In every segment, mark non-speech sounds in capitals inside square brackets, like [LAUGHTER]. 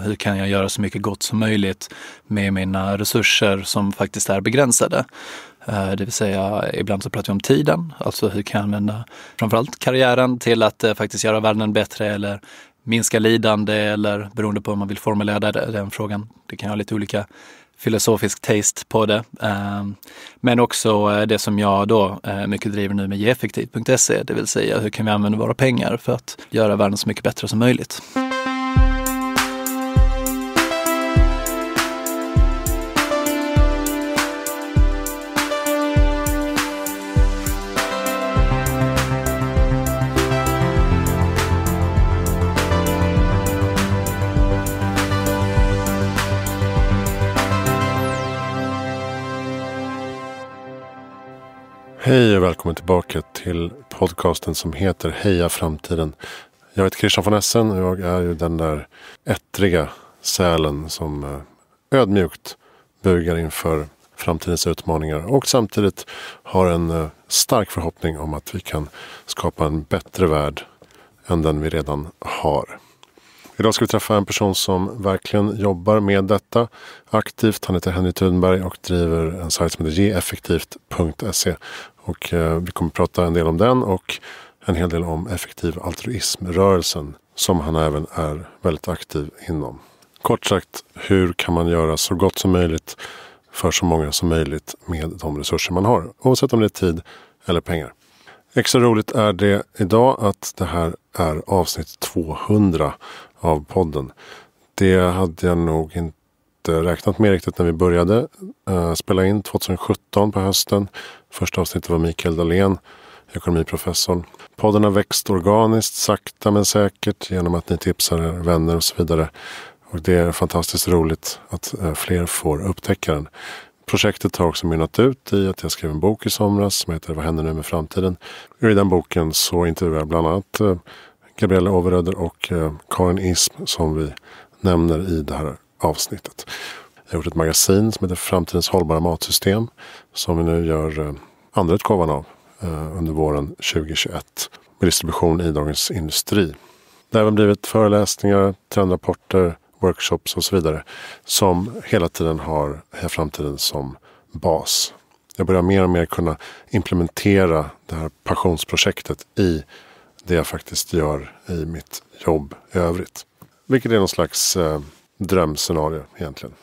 hur kan jag göra så mycket gott som möjligt med mina resurser som faktiskt är begränsade? Eh, det vill säga, ibland så pratar vi om tiden, alltså hur kan jag använda framförallt karriären till att eh, faktiskt göra världen bättre eller minska lidande eller beroende på hur man vill formulera den frågan. Det kan ha lite olika filosofisk taste på det. Ehm, men också eh, det som jag då mycket driver nu med geeffektiv.se, det vill säga hur kan vi använda våra pengar för att göra världen så mycket bättre som möjligt. Hej och välkommen tillbaka till podcasten som heter Heja framtiden. Jag heter Christian von Essen och jag är ju den där ettriga sälen som eh, ödmjukt bugar inför framtidens utmaningar och samtidigt har en eh, stark förhoppning om att vi kan skapa en bättre värld än den vi redan har. Idag ska vi träffa en person som verkligen jobbar med detta aktivt. Han heter Henry Thunberg och driver en sajt som heter geeffektivt.se. Och eh, vi kommer prata en del om den och en hel del om effektiv altruismrörelsen som han även är väldigt aktiv inom. Kort sagt, hur kan man göra så gott som möjligt för så många som möjligt med de resurser man har? Oavsett om det är tid eller pengar. Extra roligt är det idag att det här är avsnitt 200 av podden. Det hade jag nog inte räknat med riktigt när vi började eh, spela in 2017 på hösten. Första avsnittet var Mikael Dahlén, ekonomiprofessorn. Podden har växt organiskt, sakta men säkert genom att ni tipsar er vänner och så vidare. Och det är fantastiskt roligt att eh, fler får upptäcka den. Projektet har också mynnat ut i att jag skrev en bok i somras som heter Vad händer nu med framtiden? I den boken så intervjuar jag bland annat eh, Gabriella Overöder och eh, Karin Ism som vi nämner i det här avsnittet. Jag har gjort ett magasin som heter Framtidens hållbara matsystem som vi nu gör eh, andra utgåvan av eh, under våren 2021 med distribution i Dagens Industri. Det har även blivit föreläsningar, trendrapporter, workshops och så vidare som hela tiden har Heja Framtiden som bas. Jag börjar mer och mer kunna implementera det här passionsprojektet i det jag faktiskt gör i mitt jobb i övrigt. Vilket är någon slags eh, drömscenario egentligen.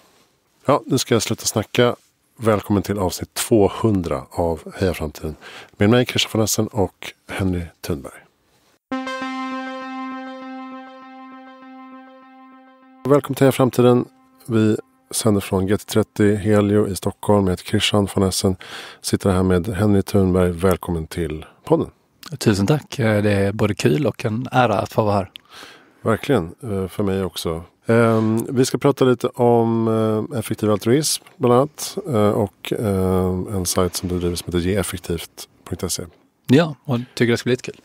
Ja, nu ska jag sluta snacka. Välkommen till avsnitt 200 av Heja Framtiden. Med mig Christian von Essen och Henry Thunberg. Välkommen till Heja Framtiden. Vi sänder från GT30 Helio i Stockholm. Jag heter Christian von Essen. Sitter här med Henry Thunberg. Välkommen till podden. Tusen tack. Eh, det är både kul och en ära att få vara här. Verkligen, eh, för mig också. Ehm, vi ska prata lite om eh, effektiv altruism bland annat och en sajt som du driver som heter geeffektivt.se. Ja, och tycker det ska bli lite kul.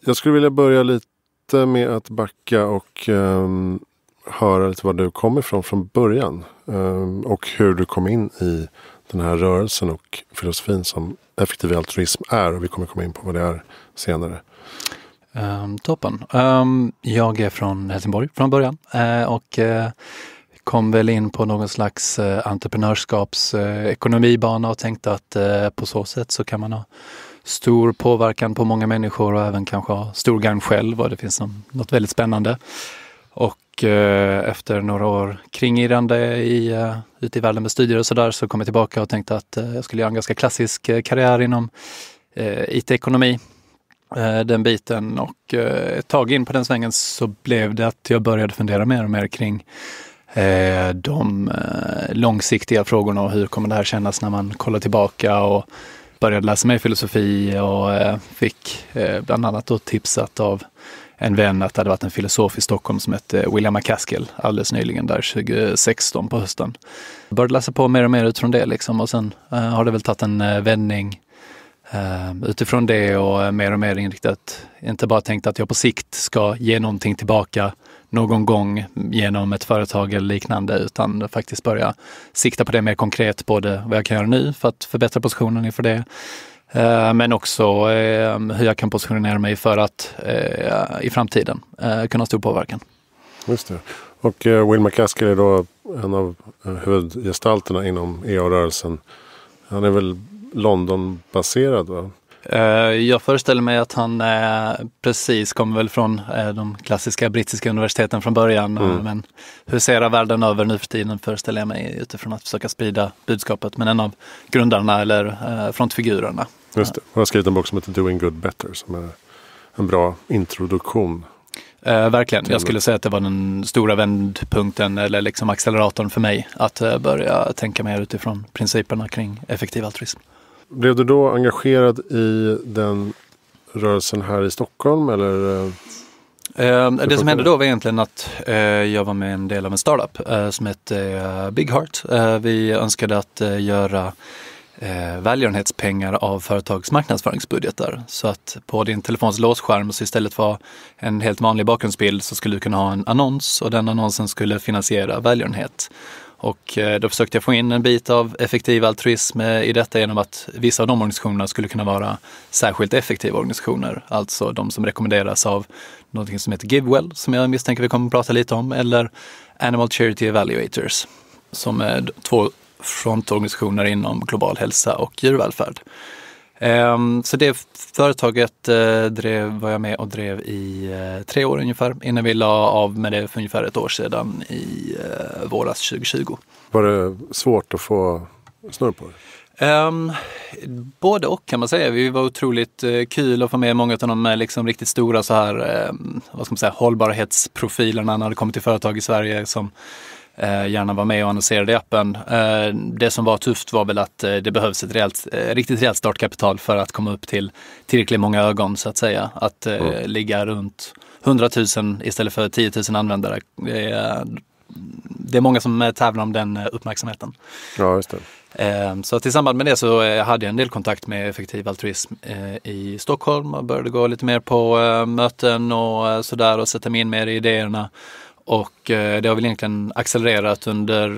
Jag skulle vilja börja lite med att backa och ehm, höra lite var du kom ifrån från början ehm, och hur du kom in i den här rörelsen och filosofin som effektiv altruism är. Och vi kommer komma in på vad det är senare. Um, toppen. Um, jag är från Helsingborg från början uh, och uh, kom väl in på någon slags uh, entreprenörskapsekonomibana uh, och tänkte att på så sätt så kan man ha stor påverkan på många människor och även kanske ha stor gang själv och det finns något väldigt spännande. Och Eh, efter några år kringirrande i, eh, ute i världen med studier och sådär så kom jag tillbaka och tänkte att eh, jag skulle göra en ganska klassisk karriär inom IT-ekonomi. den biten och ett tag in på den svängen så blev det att jag började fundera mer och mer kring de långsiktiga frågorna och hur kommer det här kännas när man kollar tillbaka och började läsa mer filosofi och fick bland annat då tipsat av en vän att det hade varit en filosof i Stockholm som hette eh, William McCaskill alldeles nyligen där 2016 på hösten. Jag började läsa på mer och mer utifrån det liksom och sen eh, har det väl tagit en eh, vändning Uh, utifrån det och eh, mer och mer inriktat, inte bara tänkt att jag på sikt ska ge någonting tillbaka någon gång genom ett företag eller liknande, utan faktiskt börja sikta på det mer konkret, både vad jag kan göra nu för att förbättra positionen inför det, Eh, men också eh, hur jag kan positionera mig för att eh, i framtiden kunna ha stor påverkan. Just det. Och Will McCaskill är då en av huvudgestalterna inom EA-rörelsen. Han är väl London-baserad va? Jag föreställer mig att han precis kommer väl från de klassiska brittiska universiteten från början. Mm. Men huserar världen över nu för tiden föreställer jag mig utifrån att försöka sprida budskapet. Men en av grundarna eller frontfigurerna Just det. Hon har skrivit en bok som heter Doing Good Better som är en bra introduktion. Eh, verkligen. Jag skulle säga att det var den stora vändpunkten eller liksom acceleratorn för mig att eh, börja tänka mer utifrån principerna kring effektiv altruism. Blev du då engagerad i den rörelsen här i Stockholm eller? Eh, eh det som hände då var egentligen att eh, jag var med en del av en startup eh, som hette eh, Big Heart. vi önskade att göra eh, välgörenhetspengar av företags marknadsföringsbudgetar. Så att på din telefons låsskärm så istället för en helt vanlig bakgrundsbild så skulle du kunna ha en annons och den annonsen skulle finansiera välgörenhet. Och eh, då försökte jag få in en bit av effektiv altruism eh, i detta genom att vissa av de organisationerna skulle kunna vara särskilt effektiva organisationer. Alltså de som rekommenderas av någonting som heter GiveWell, som jag misstänker vi kommer att prata lite om, eller Animal Charity Evaluators som är två frontorganisationer inom global hälsa och djurvälfärd. Ehm, så det företaget eh, drev, var jag med och drev i eh, tre år ungefär innan vi la av med det för ungefär ett år sedan i eh, våras 2020. Var det svårt att få snurr på det? Um, både och kan man säga. Vi var otroligt uh, kul att få med många av de liksom, riktigt stora så här, um, vad ska man säga, hållbarhetsprofilerna när det kommer till företag i Sverige som Eh, gärna vara med och annonsera i appen. Eh, det som var tufft var väl att eh, det behövs ett rejält, riktigt rejält startkapital för att komma upp till tillräckligt många ögon så att säga. Att mm. ligga runt 100 000 istället för 10 000 användare. Det är, det är många som tävlar om den uppmärksamheten. Ja, just det. Så i samband med det så hade jag en del kontakt med Effektiv Altruism i Stockholm och började gå lite mer på möten och sådär och sätta mig in mer i idéerna. Och eh, det har väl egentligen accelererat under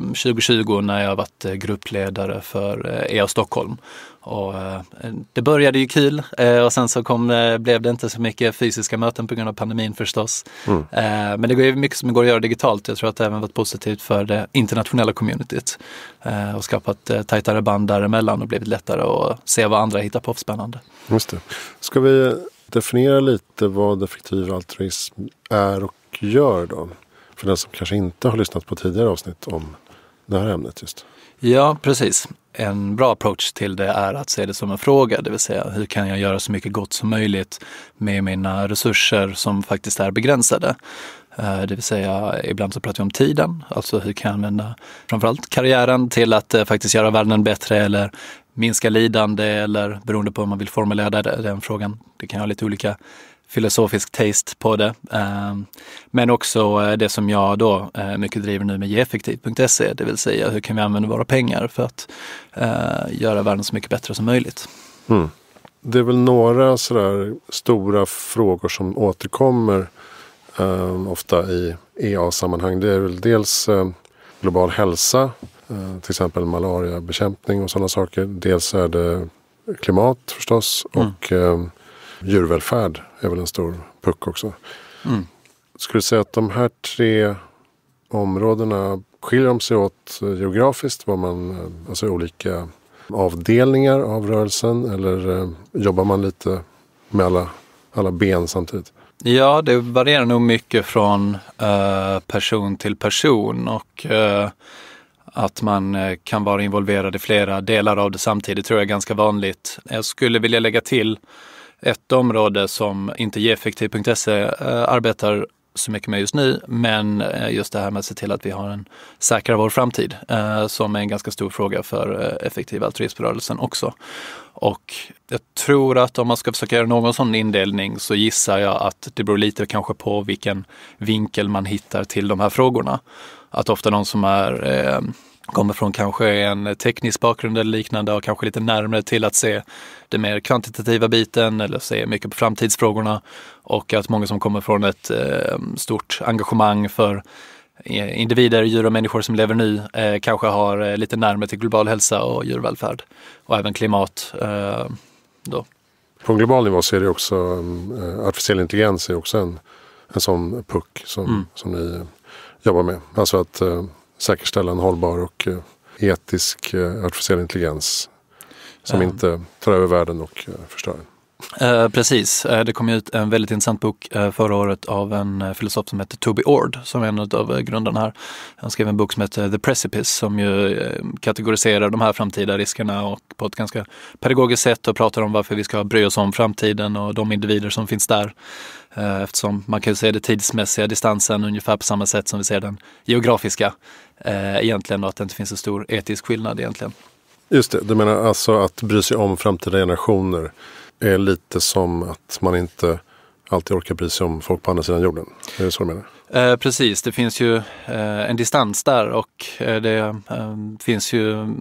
2020 eh, när jag varit eh, gruppledare för EA e Stockholm. Och det började ju kul och sen så kom, blev det inte så mycket fysiska möten på grund av pandemin förstås. Mm. Men det går ju mycket som går att göra digitalt. Jag tror att det även varit positivt för det internationella communityt och skapat tajtare band däremellan och blivit lättare att se vad andra hittar på för spännande. Just det. Ska vi definiera lite vad effektiv altruism är och gör då. För den som kanske inte har lyssnat på tidigare avsnitt om det här ämnet just. Ja, precis. En bra approach till det är att se det som en fråga, det vill säga hur kan jag göra så mycket gott som möjligt med mina resurser som faktiskt är begränsade? Eh, det vill säga, ibland så pratar vi om tiden, alltså hur kan jag använda framförallt karriären till att eh, faktiskt göra världen bättre eller minska lidande eller beroende på hur man vill formulera den frågan. Det kan ha lite olika filosofisk taste på det. Eh, men också eh, det som jag då eh, mycket driver nu med geeffektivt.se, det vill säga hur kan vi använda våra pengar för att göra världen så mycket bättre som möjligt. Mm. Det är väl några sådär stora frågor som återkommer ofta i EA-sammanhang. Det är väl dels global hälsa, till exempel malariabekämpning och sådana saker. Dels är det klimat förstås mm. och mm. djurvälfärd är väl en stor puck också. Mm. Skulle du säga att de här tre områdena skiljer de sig åt eh, geografiskt? Var man, eh, alltså olika avdelningar av rörelsen eller eh, jobbar man lite med alla, alla ben samtidigt? Ja, det varierar nog mycket från person till person och att man kan vara involverad i flera delar av det samtidigt tror jag är ganska vanligt. Jag skulle vilja lägga till ett område som inte GFektiv.se eh, arbetar så mycket med just nu, men eh, just det här med att se till att vi har en säkrare vår framtid eh, som är en ganska stor fråga för effektiv altruismrörelsen också. Och jag tror att om man ska försöka göra någon sån indelning så gissar jag att det beror lite kanske på vilken vinkel man hittar till de här frågorna. Att ofta de som är kommer från kanske en teknisk bakgrund eller liknande och kanske lite närmare till att se den mer kvantitativa biten eller se mycket på framtidsfrågorna och att många som kommer från ett eh, stort engagemang för eh, individer, djur och människor som lever nu eh, kanske har eh, lite närmare till global hälsa och djurvälfärd och även klimat. Eh, då. På en global nivå så är det också, um, artificiell intelligens är också en, en sån puck som, mm. som ni jobbar med. Alltså att säkerställa en hållbar och etisk artificiell intelligens som eh. inte tar över världen och eh, förstör eh, precis, det kom ut en väldigt intressant bok förra året av en filosof som heter Toby Ord som är en av grundarna här. Han skrev en bok som heter The Precipice som ju kategoriserar de här framtida riskerna och på ett ganska pedagogiskt sätt och pratar om varför vi ska bry oss om framtiden och de individer som finns där. Eftersom man kan ju se den tidsmässiga distansen ungefär på samma sätt som vi ser den geografiska egentligen och att det inte finns en stor etisk skillnad egentligen. Just det, du menar alltså att bry sig om framtida generationer är lite som att man inte alltid orkar bry sig om folk på andra sidan jorden? Är det så du menar? Eh, precis, det finns ju eh, en distans där och eh, det eh, finns ju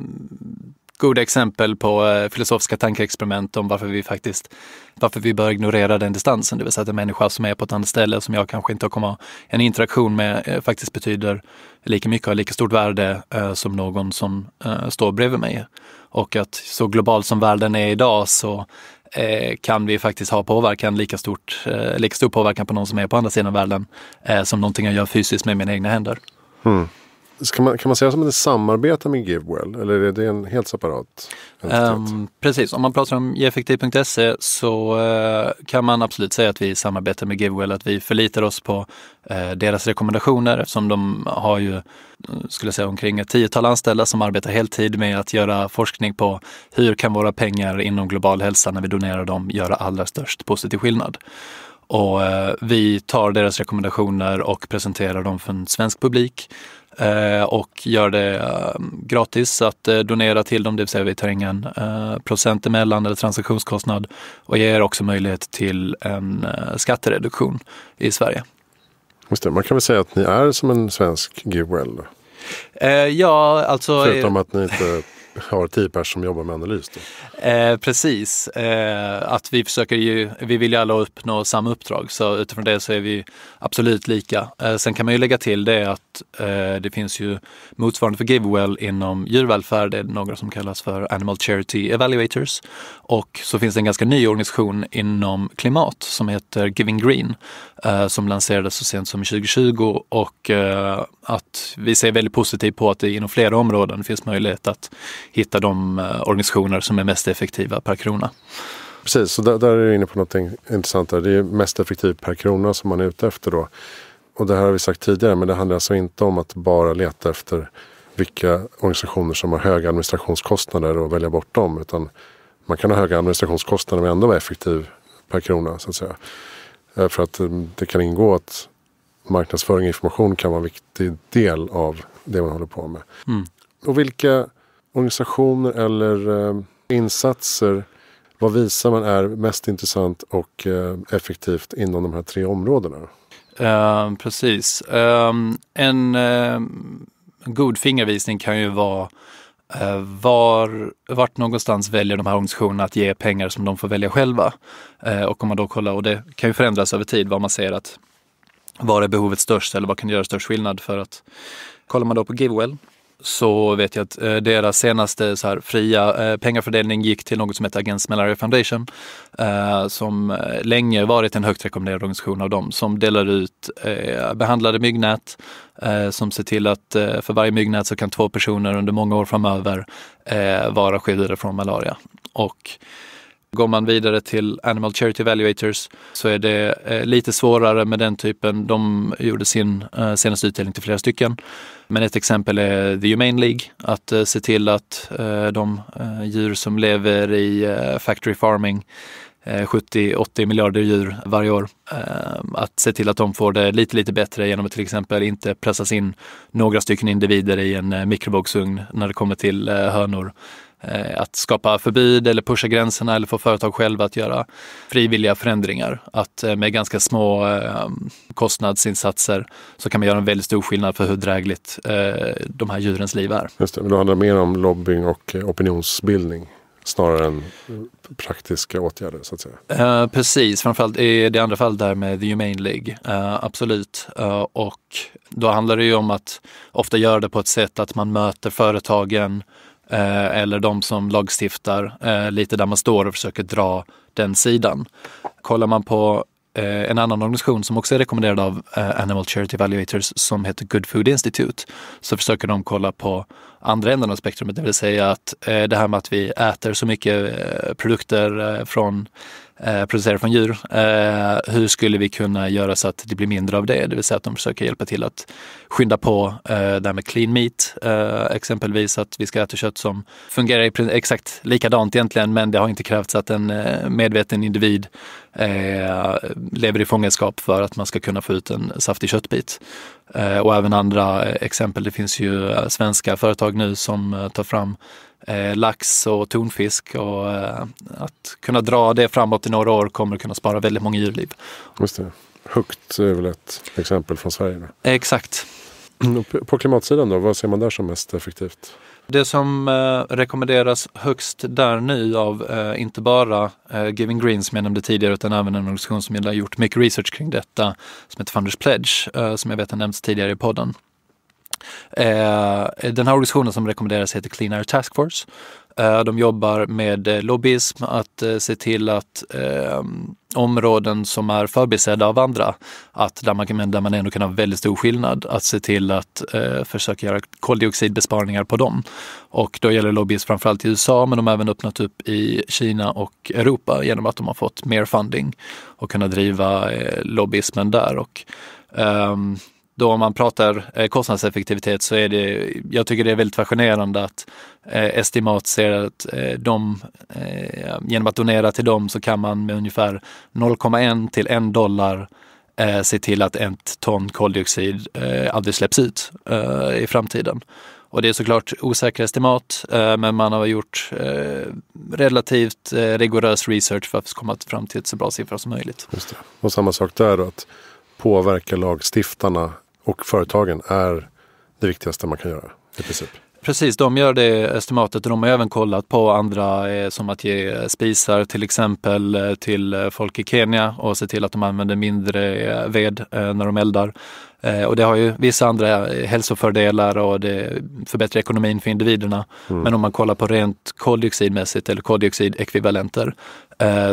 goda exempel på eh, filosofiska tankeexperiment om varför vi faktiskt, varför vi bör ignorera den distansen. Det vill säga att en människa som är på ett annat ställe som jag kanske inte har kommit en interaktion med eh, faktiskt betyder lika mycket och har lika stort värde eh, som någon som eh, står bredvid mig. Och att så globalt som världen är idag så eh, kan vi faktiskt ha påverkan, lika, stort, lika stor påverkan på någon som är på andra sidan världen som någonting jag gör fysiskt med mina egna händer. Mm. Kan man, kan man säga som att det samarbetar med GiveWell eller är det en helt separat um, Precis, om man pratar om geeffektiv.se så uh, kan man absolut säga att vi samarbetar med GiveWell, att vi förlitar oss på uh, deras rekommendationer eftersom de har ju, eh, skulle jag säga, omkring ett tiotal anställda som arbetar heltid med att göra forskning på hur kan våra pengar inom global hälsa när vi donerar dem göra allra störst positiv skillnad. Och uh, vi tar deras rekommendationer och presenterar dem för en svensk publik Eh, och gör det eh, gratis att eh, donera till dem, det vill säga vi tar ingen procent emellan eller transaktionskostnad och ger också möjlighet till en skattereduktion i Sverige. Just det, man kan väl säga att ni är som en svensk GUL? ja, alltså... Förutom att ni inte har tio personer som jobbar med analys? Eh, precis, eh, att vi försöker ju, vi vill ju alla uppnå samma uppdrag så utifrån det så är vi absolut lika. Eh, sen kan man ju lägga till det att eh, det finns ju motsvarande för GiveWell inom djurvälfärd, det är några som kallas för Animal Charity Evaluators och så finns det en ganska ny organisation inom klimat som heter Giving Green Eh, som lanserades så sent som 2020 och eh, att vi ser väldigt positivt på att det inom flera områden finns möjlighet att hitta de eh, organisationer som är mest effektiva per krona. Precis, så där, där är du inne på något intressant. Där. Det är mest effektivt per krona som man är ute efter då. Och det här har vi sagt tidigare, men det handlar alltså inte om att bara leta efter vilka organisationer som har höga administrationskostnader och välja bort dem. Utan man kan ha höga administrationskostnader men ändå vara effektiv per krona så att säga. Eh, för att eh, det kan ingå att marknadsföring och information kan vara en viktig del av det man håller på med. Mm. Och vilka organisationer eller eh, insatser, vad visar man är mest intressant och effektivt inom de här tre områdena? Uh, precis. Uh, en uh, god fingervisning kan ju vara Eh, var, vart någonstans väljer de här organisationerna att ge pengar som de får välja själva? Eh, och om man då kollar, och det kan ju förändras över tid, vad man ser att var är behovet störst eller vad kan göra störst skillnad för att kollar man då på GiveWell så vet jag att eh, deras senaste så här, fria eh, pengafördelning gick till något som heter Agents Malaria Foundation eh, som eh, länge varit en högt rekommenderad organisation av dem som delar ut eh, behandlade myggnät eh, som ser till att för varje myggnät så kan två personer under många år framöver vara skyddade från malaria. Och Går man vidare till Animal Charity Evaluators så är det eh, lite svårare med den typen. De gjorde sin eh, senaste utdelning till flera stycken. Men ett exempel är The Humane League, att eh, se till att eh, de eh, djur som lever i eh, factory farming 70-80 miljarder djur varje år. Att se till att de får det lite, lite bättre genom att till exempel inte pressas in några stycken individer i en mikrovågsugn när det kommer till hönor Eh, att skapa förbud eller pusha gränserna eller få företag själva att göra frivilliga förändringar. Att eh, med ganska små eh, kostnadsinsatser så kan man göra en väldigt stor skillnad för hur drägligt de här djurens liv är. Just det, men då handlar det mer om lobbying och opinionsbildning snarare än praktiska åtgärder så att säga. Eh, precis, framförallt i det andra fallet där med The Humane League, eh, absolut. Eh, och då handlar det ju om att ofta göra det på ett sätt att man möter företagen Eh, eller de som lagstiftar, eh, lite där man står och försöker dra den sidan. Kollar man på eh, en annan organisation som också är rekommenderad av Animal Charity Evaluators som heter Good Food Institute, så försöker de kolla på andra änden av spektrumet, det vill säga att det här med att vi äter så mycket produkter från eh, producerar från djur. Eh, hur skulle vi kunna göra så att det blir mindre av det? Det vill säga att de försöker hjälpa till att skynda på eh, det här med clean meat, eh, exempelvis att vi ska äta kött som fungerar exakt likadant egentligen, men det har inte krävts att en medveten individ lever i fångenskap för att man ska kunna få ut en saftig köttbit. och även andra exempel. Det finns ju svenska företag nu som tar fram eh, lax och tonfisk och eh, att kunna dra det framåt i några år kommer kunna spara väldigt många djurliv. Just det. Högt är väl ett exempel från Sverige? Då. Exakt. Mm, på klimatsidan då, vad ser man där som mest effektivt? Det som eh, rekommenderas högst där nu av eh, inte bara eh, Giving Green som jag nämnde tidigare utan även en organisation som jag har gjort mycket research kring detta som heter Funders Pledge eh, som jag vet har nämnts tidigare i podden. Eh, den här organisationen som rekommenderas heter Clean Air Task Force. Eh, de jobbar med eh, lobbyism, att se till att eh, områden som är förbisedda av andra, att där man, där man ändå kan ha väldigt stor skillnad, att se till att eh, försöka göra koldioxidbesparingar på dem. Och då gäller lobbyism framförallt i USA, men de har även öppnat upp i Kina och Europa genom att de har fått mer funding och kunna driva eh, lobbyismen där. Och, ehm, då om man pratar eh, kostnadseffektivitet så är det, jag tycker det är väldigt fascinerande att eh, Estimat ser att eh, de, genom att donera till dem så kan man med ungefär 0,1 till 1 dollar se till att ett ton koldioxid aldrig släpps ut i framtiden. Och det är såklart osäkra estimat, men man har gjort relativt rigorös research för att komma fram till ett så bra siffra som möjligt. Och samma sak där, att påverka lagstiftarna och företagen är det viktigaste man kan göra i princip. Precis, de gör det estimatet och de har även kollat på andra eh, som att ge eh, spisar till exempel eh, till folk i Kenya och se till att de använder mindre ved när de eldar. och det har ju vissa andra hälsofördelar och det förbättrar ekonomin för individerna. Mm. Men om man kollar på rent koldioxidmässigt eller koldioxidekvivalenter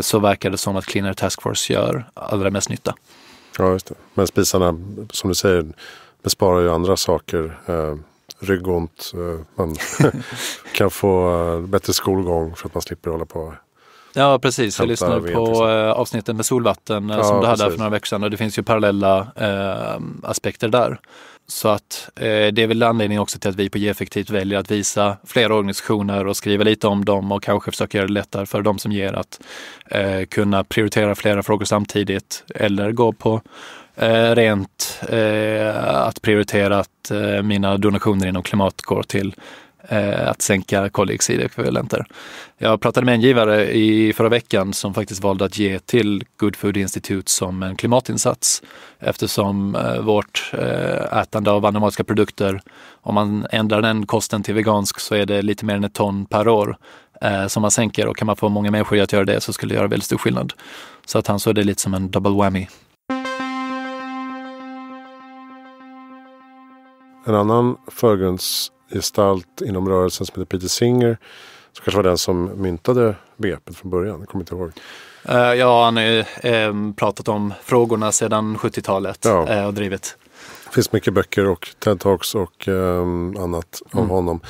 så verkar det som att Cleaner Task Force gör allra mest nytta. Ja, just det. Men spisarna, som du säger, besparar ju andra saker. Eh, ryggont, eh, man [LAUGHS] kan få eh, bättre skolgång för att man slipper hålla på Ja, precis. Jag lyssnade på liksom. eh, avsnittet med solvatten eh, ja, som du hade precis. för några veckor sedan och det finns ju parallella eh, aspekter där. Så att eh, det är väl anledningen också till att vi på G-effektivt väljer att visa flera organisationer och skriva lite om dem och kanske försöka göra det lättare för de som ger att eh, kunna prioritera flera frågor samtidigt eller gå på eh, rent eh, att prioritera att eh, mina donationer inom klimat går till Eh, att sänka koldioxidekvivalenter. Jag pratade med en givare i förra veckan som faktiskt valde att ge till Good Food Institute som en klimatinsats eftersom eh, vårt eh, ätande av animaliska produkter, om man ändrar den kosten till vegansk så är det lite mer än ett ton per år som man sänker och kan man få många människor att göra det så skulle det göra väldigt stor skillnad. Så att han såg det lite som en double whammy. En annan förgrunds gestalt inom rörelsen som heter Peter Singer. Som kanske var den som myntade begreppet från början, jag kommer inte ihåg. Eh, ja, han har ju ehm, pratat om frågorna sedan 70-talet ja. Eh, och drivit. Det finns mycket böcker och TED-talks och ehm, annat om mm. honom.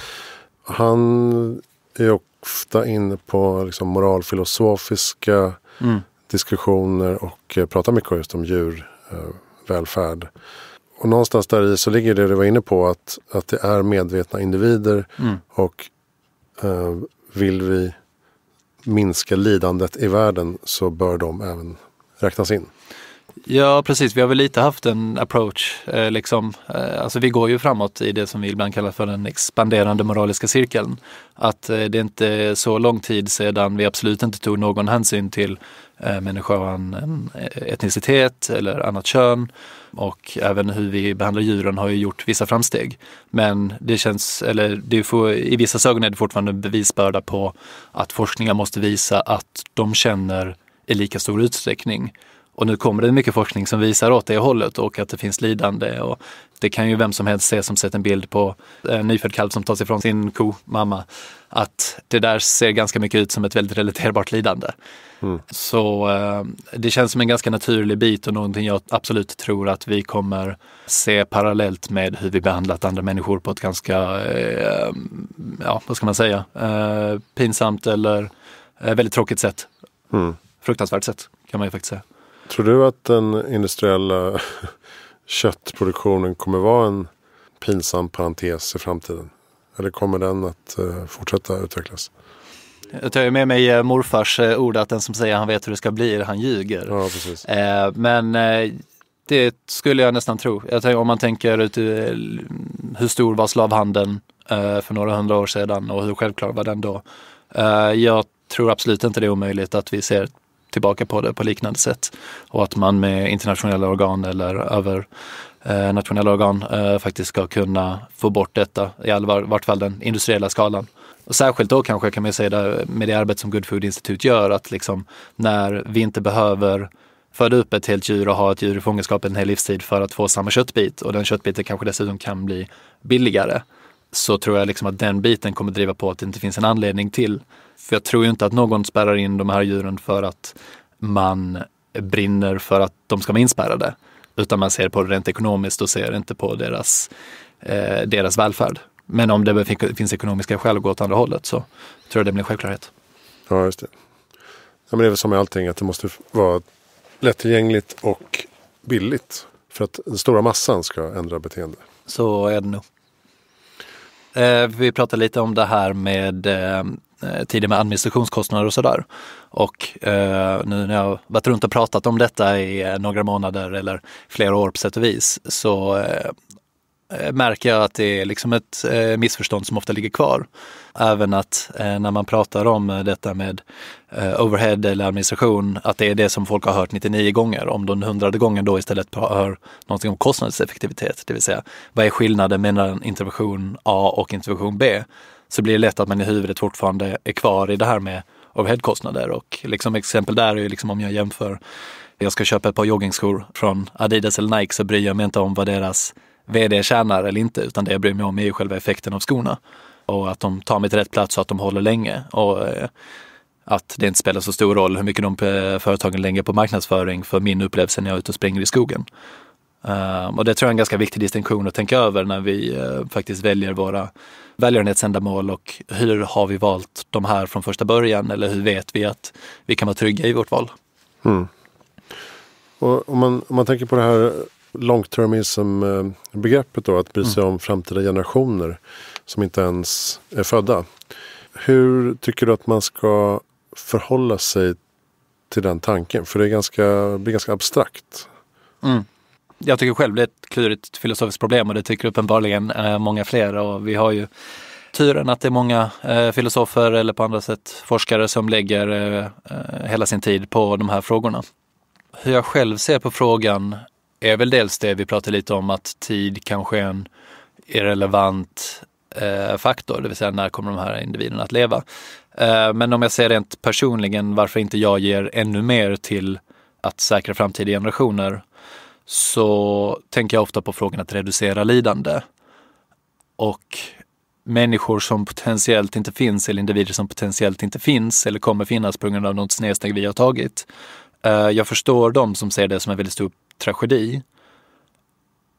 Han är ofta inne på liksom moralfilosofiska mm. diskussioner och eh, pratar mycket just om djurvälfärd. Och någonstans där i så ligger det du var inne på att, att det är medvetna individer mm. och eh, vill vi minska lidandet i världen så bör de även räknas in. Ja, precis. Vi har väl lite haft en approach. Eh, liksom. Eh, alltså vi går ju framåt i det som vi ibland kallar för den expanderande moraliska cirkeln. Att eh, det är inte så lång tid sedan vi absolut inte tog någon hänsyn till eh, människan, eh, etnicitet eller annat kön. Och även hur vi behandlar djuren har ju gjort vissa framsteg. Men det känns, eller det får, i vissa ögon är det fortfarande en bevisbörda på att forskningen måste visa att de känner i lika stor utsträckning och nu kommer det mycket forskning som visar åt det hållet och att det finns lidande. Och det kan ju vem som helst se som sett en bild på en nyfödd kalv som tas ifrån sin ko, mamma, att det där ser ganska mycket ut som ett väldigt relaterbart lidande. Mm. Så eh, det känns som en ganska naturlig bit och någonting jag absolut tror att vi kommer se parallellt med hur vi behandlat andra människor på ett ganska, eh, ja vad ska man säga, eh, pinsamt eller väldigt tråkigt sätt. Mm. Fruktansvärt sätt kan man ju faktiskt säga. Tror du att den industriella [LAUGHS] köttproduktionen kommer vara en pinsam parentes i framtiden? Eller kommer den att eh, fortsätta utvecklas? Jag tar med mig eh, morfars eh, ord att den som säger han vet hur det ska bli, han ljuger. Ja, precis. Men det skulle jag nästan tro. Jag tänker, om man tänker ut hur stor var slavhandeln för några hundra år sedan och hur självklar var den då? Jag tror absolut inte det är omöjligt att vi ser tillbaka på det på liknande sätt. Och att man med internationella organ eller över eh, nationella organ eh, faktiskt ska kunna få bort detta, i all vart fall den industriella skalan. Och särskilt då kanske kan man säga det, med det arbete som Good Food Institute gör, att liksom när vi inte behöver föda upp ett helt djur och ha ett djur i fångenskap en hel livstid för att få samma köttbit och den köttbiten kanske dessutom kan bli billigare så tror jag liksom att den biten kommer driva på att det inte finns en anledning till för jag tror ju inte att någon spärrar in de här djuren för att man brinner för att de ska vara inspärrade. Utan man ser på det rent ekonomiskt och ser inte på deras, eh, deras välfärd. Men om det finns ekonomiska skäl att gå åt andra hållet så tror jag det blir en självklarhet. Ja, just det. Ja, men det är väl som med allting att det måste vara lättillgängligt och billigt. För att den stora massan ska ändra beteende. Så är det nog. Eh, vi pratade lite om det här med eh, Eh, tidigare med administrationskostnader och sådär. Och eh, nu när jag varit runt och pratat om detta i eh, några månader eller flera år på sätt och vis så eh, eh, märker jag att det är liksom ett eh, missförstånd som ofta ligger kvar. Även att eh, när man pratar om detta med eh, overhead eller administration, att det är det som folk har hört 99 gånger. Om den hundrade gången då istället hör någonting om kostnadseffektivitet, det vill säga vad är skillnaden mellan intervention A och intervention B? så blir det lätt att man i huvudet fortfarande är kvar i det här med overheadkostnader. Och liksom exempel där är ju liksom om jag jämför, jag ska köpa ett par joggingskor från Adidas eller Nike så bryr jag mig inte om vad deras vd tjänar eller inte, utan det jag bryr mig om är ju själva effekten av skorna och att de tar mig till rätt plats så att de håller länge. Och, eh, att det inte spelar så stor roll hur mycket de eh, företagen lägger på marknadsföring för min upplevelse när jag är ute och springer i skogen. Uh, och det tror jag är en ganska viktig distinktion att tänka över när vi uh, faktiskt väljer våra välgörenhetsändamål och hur har vi valt de här från första början eller hur vet vi att vi kan vara trygga i vårt val? Mm. Och om, man, om man tänker på det här long-termism-begreppet då, att bry sig mm. om framtida generationer som inte ens är födda. Hur tycker du att man ska förhålla sig till den tanken? För det är ganska, blir ganska abstrakt. Mm. Jag tycker själv det är ett klurigt filosofiskt problem och det tycker uppenbarligen eh, många fler och vi har ju turen att det är många eh, filosofer eller på andra sätt forskare som lägger eh, hela sin tid på de här frågorna. Hur jag själv ser på frågan är väl dels det vi pratade lite om att tid kanske är en irrelevant faktor, det vill säga när kommer de här individerna att leva. men om jag ser rent personligen varför inte jag ger ännu mer till att säkra framtida generationer så tänker jag ofta på frågan att reducera lidande. Och människor som potentiellt inte finns eller individer som potentiellt inte finns eller kommer finnas på grund av något snedsteg vi har tagit. Eh, jag förstår de som ser det som en väldigt stor tragedi.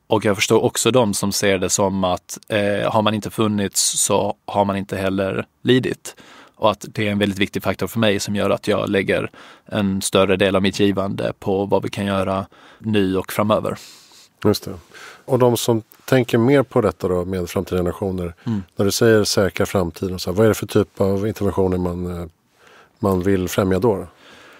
Och jag förstår också de som ser det som att eh, har man inte funnits så har man inte heller lidit. Och att det är en väldigt viktig faktor för mig som gör att jag lägger en större del av mitt givande på vad vi kan göra nu och framöver. Just det. Och de som tänker mer på detta då med framtida generationer. Mm. När du säger säkra framtiden, så här, vad är det för typ av interventioner man, eh, man vill främja då?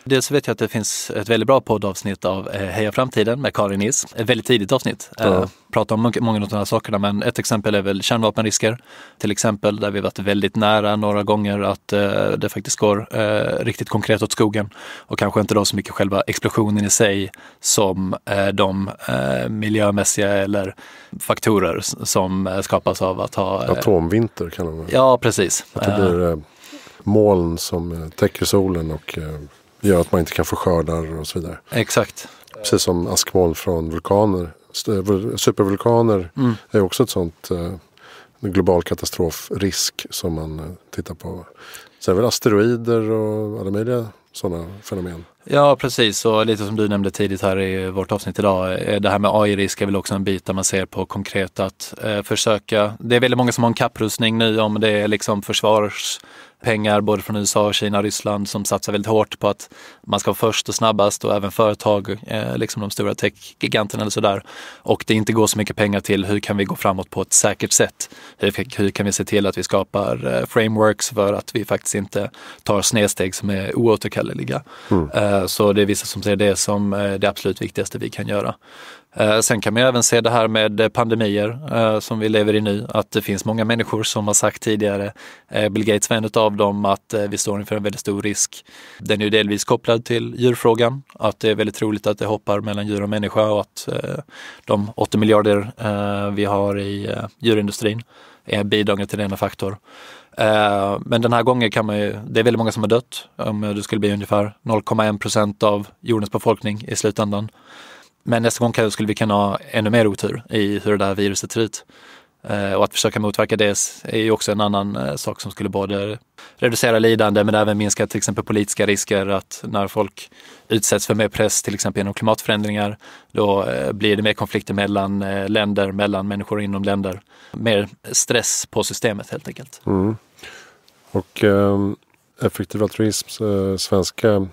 Dels vet jag att det finns ett väldigt bra poddavsnitt av eh, Heja framtiden med Karin Is. Ett väldigt tidigt avsnitt. Eh, ja. Pratar om många av de här sakerna, men ett exempel är väl kärnvapenrisker. Till exempel där vi varit väldigt nära några gånger att eh, det faktiskt går riktigt konkret åt skogen. Och kanske inte då så mycket själva explosionen i sig som de miljömässiga eller faktorer som skapas av att ha... Atomvinter kallar man det. Ja, precis. Att det blir moln som täcker solen och gör att man inte kan få skördar och så vidare. Exakt. Precis som askmoln från vulkaner. Eh, supervulkaner mm. är också ett sånt en eh, global katastrofrisk som man eh, tittar på. Sen väl asteroider och alla möjliga sådana fenomen. Ja precis och lite som du nämnde tidigt här i vårt avsnitt idag. Det här med AI-risk är väl också en bit där man ser på konkret att eh, försöka. Det är väldigt många som har en kapprustning nu om det är liksom försvars pengar både från USA, Kina, Ryssland som satsar väldigt hårt på att man ska vara först och snabbast och även företag, eh, liksom de stora techgiganterna eller sådär. Och det inte går så mycket pengar till hur kan vi gå framåt på ett säkert sätt? Hur, hur kan vi se till att vi skapar eh, frameworks för att vi faktiskt inte tar snedsteg som är oåterkalleliga? Mm. Eh, så det är vissa som ser det som eh, det absolut viktigaste vi kan göra. Eh, sen kan man ju även se det här med eh, pandemier eh, som vi lever i nu, att det finns många människor som har sagt tidigare, Bill Gates var en av dem, att vi står inför en väldigt stor risk. Den är ju delvis kopplad till djurfrågan, att det är väldigt troligt att det hoppar mellan djur och människa och att de 80 miljarder vi har i djurindustrin är bidragande till denna faktor. Men den här gången kan man ju, det är väldigt många som har dött, om det skulle bli ungefär 0,1 procent av jordens befolkning i slutändan. Men nästa gång skulle vi kunna ha ännu mer otur i hur det där viruset ser ut. Eh, och att försöka motverka det är ju också en annan eh, sak som skulle både reducera lidande men även minska till exempel politiska risker att när folk utsätts för mer press, till exempel genom klimatförändringar, då eh, blir det mer konflikter mellan länder, mellan människor inom länder. Mer stress på systemet helt enkelt. Mm. Och eh, effektiv altruisms eh, svenska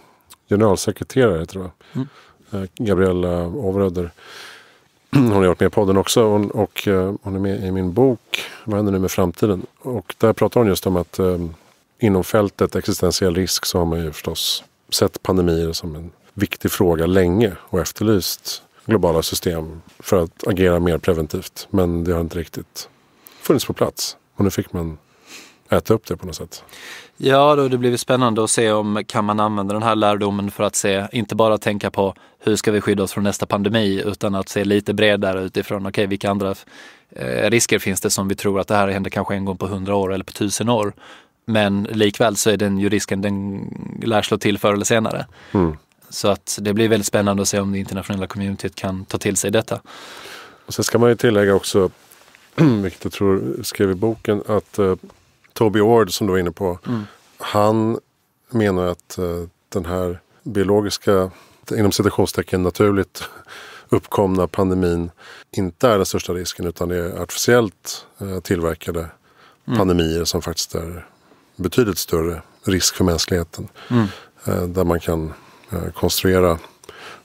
generalsekreterare, tror jag, mm Eh, Gabriella Overöder. [CLEARS THROAT] Hon har varit med i podden också hon, och eh, hon är med i min bok Vad händer nu med framtiden? Och där pratar hon just om att eh, inom fältet existentiell risk så har man ju förstås sett pandemier som en viktig fråga länge och efterlyst globala system för att agera mer preventivt. Men det har inte riktigt funnits på plats. Och nu fick man äta upp det på något sätt. Ja, då det blir spännande att se om kan man använda den här lärdomen för att se, inte bara tänka på hur ska vi skydda oss från nästa pandemi, utan att se lite bredare utifrån, okej, okay, vilka andra eh, risker finns det som vi tror att det här händer kanske en gång på hundra år eller på tusen år. Men likväl så är den ju risken, den lär slå till förr eller senare. Mm. Så att det blir väldigt spännande att se om det internationella communityt kan ta till sig detta. Och sen ska man ju tillägga också, [CLEARS THROAT] vilket jag tror skrev i boken, att eh, Toby Ord som du var inne på, mm. han menar att eh, den här biologiska, inom citationstecken naturligt [LAUGHS] uppkomna pandemin inte är den största risken utan det är artificiellt eh, tillverkade mm. pandemier som faktiskt är betydligt större risk för mänskligheten. Mm. Eh, där man kan konstruera den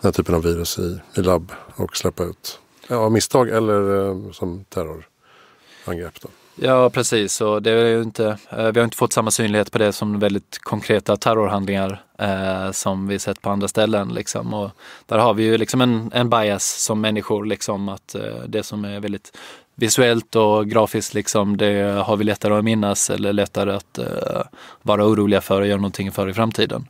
här typen av virus i, i labb och släppa ut av ja, misstag eller som terrorangrepp. Då. Ja, precis. Och det är inte, eh, vi har inte fått samma synlighet på det som väldigt konkreta terrorhandlingar eh, som vi sett på andra ställen. Liksom. Och där har vi ju liksom en, en bias som människor, liksom, att eh, det som är väldigt visuellt och grafiskt, liksom, det har vi lättare att minnas eller lättare att eh, vara oroliga för och göra någonting för i framtiden.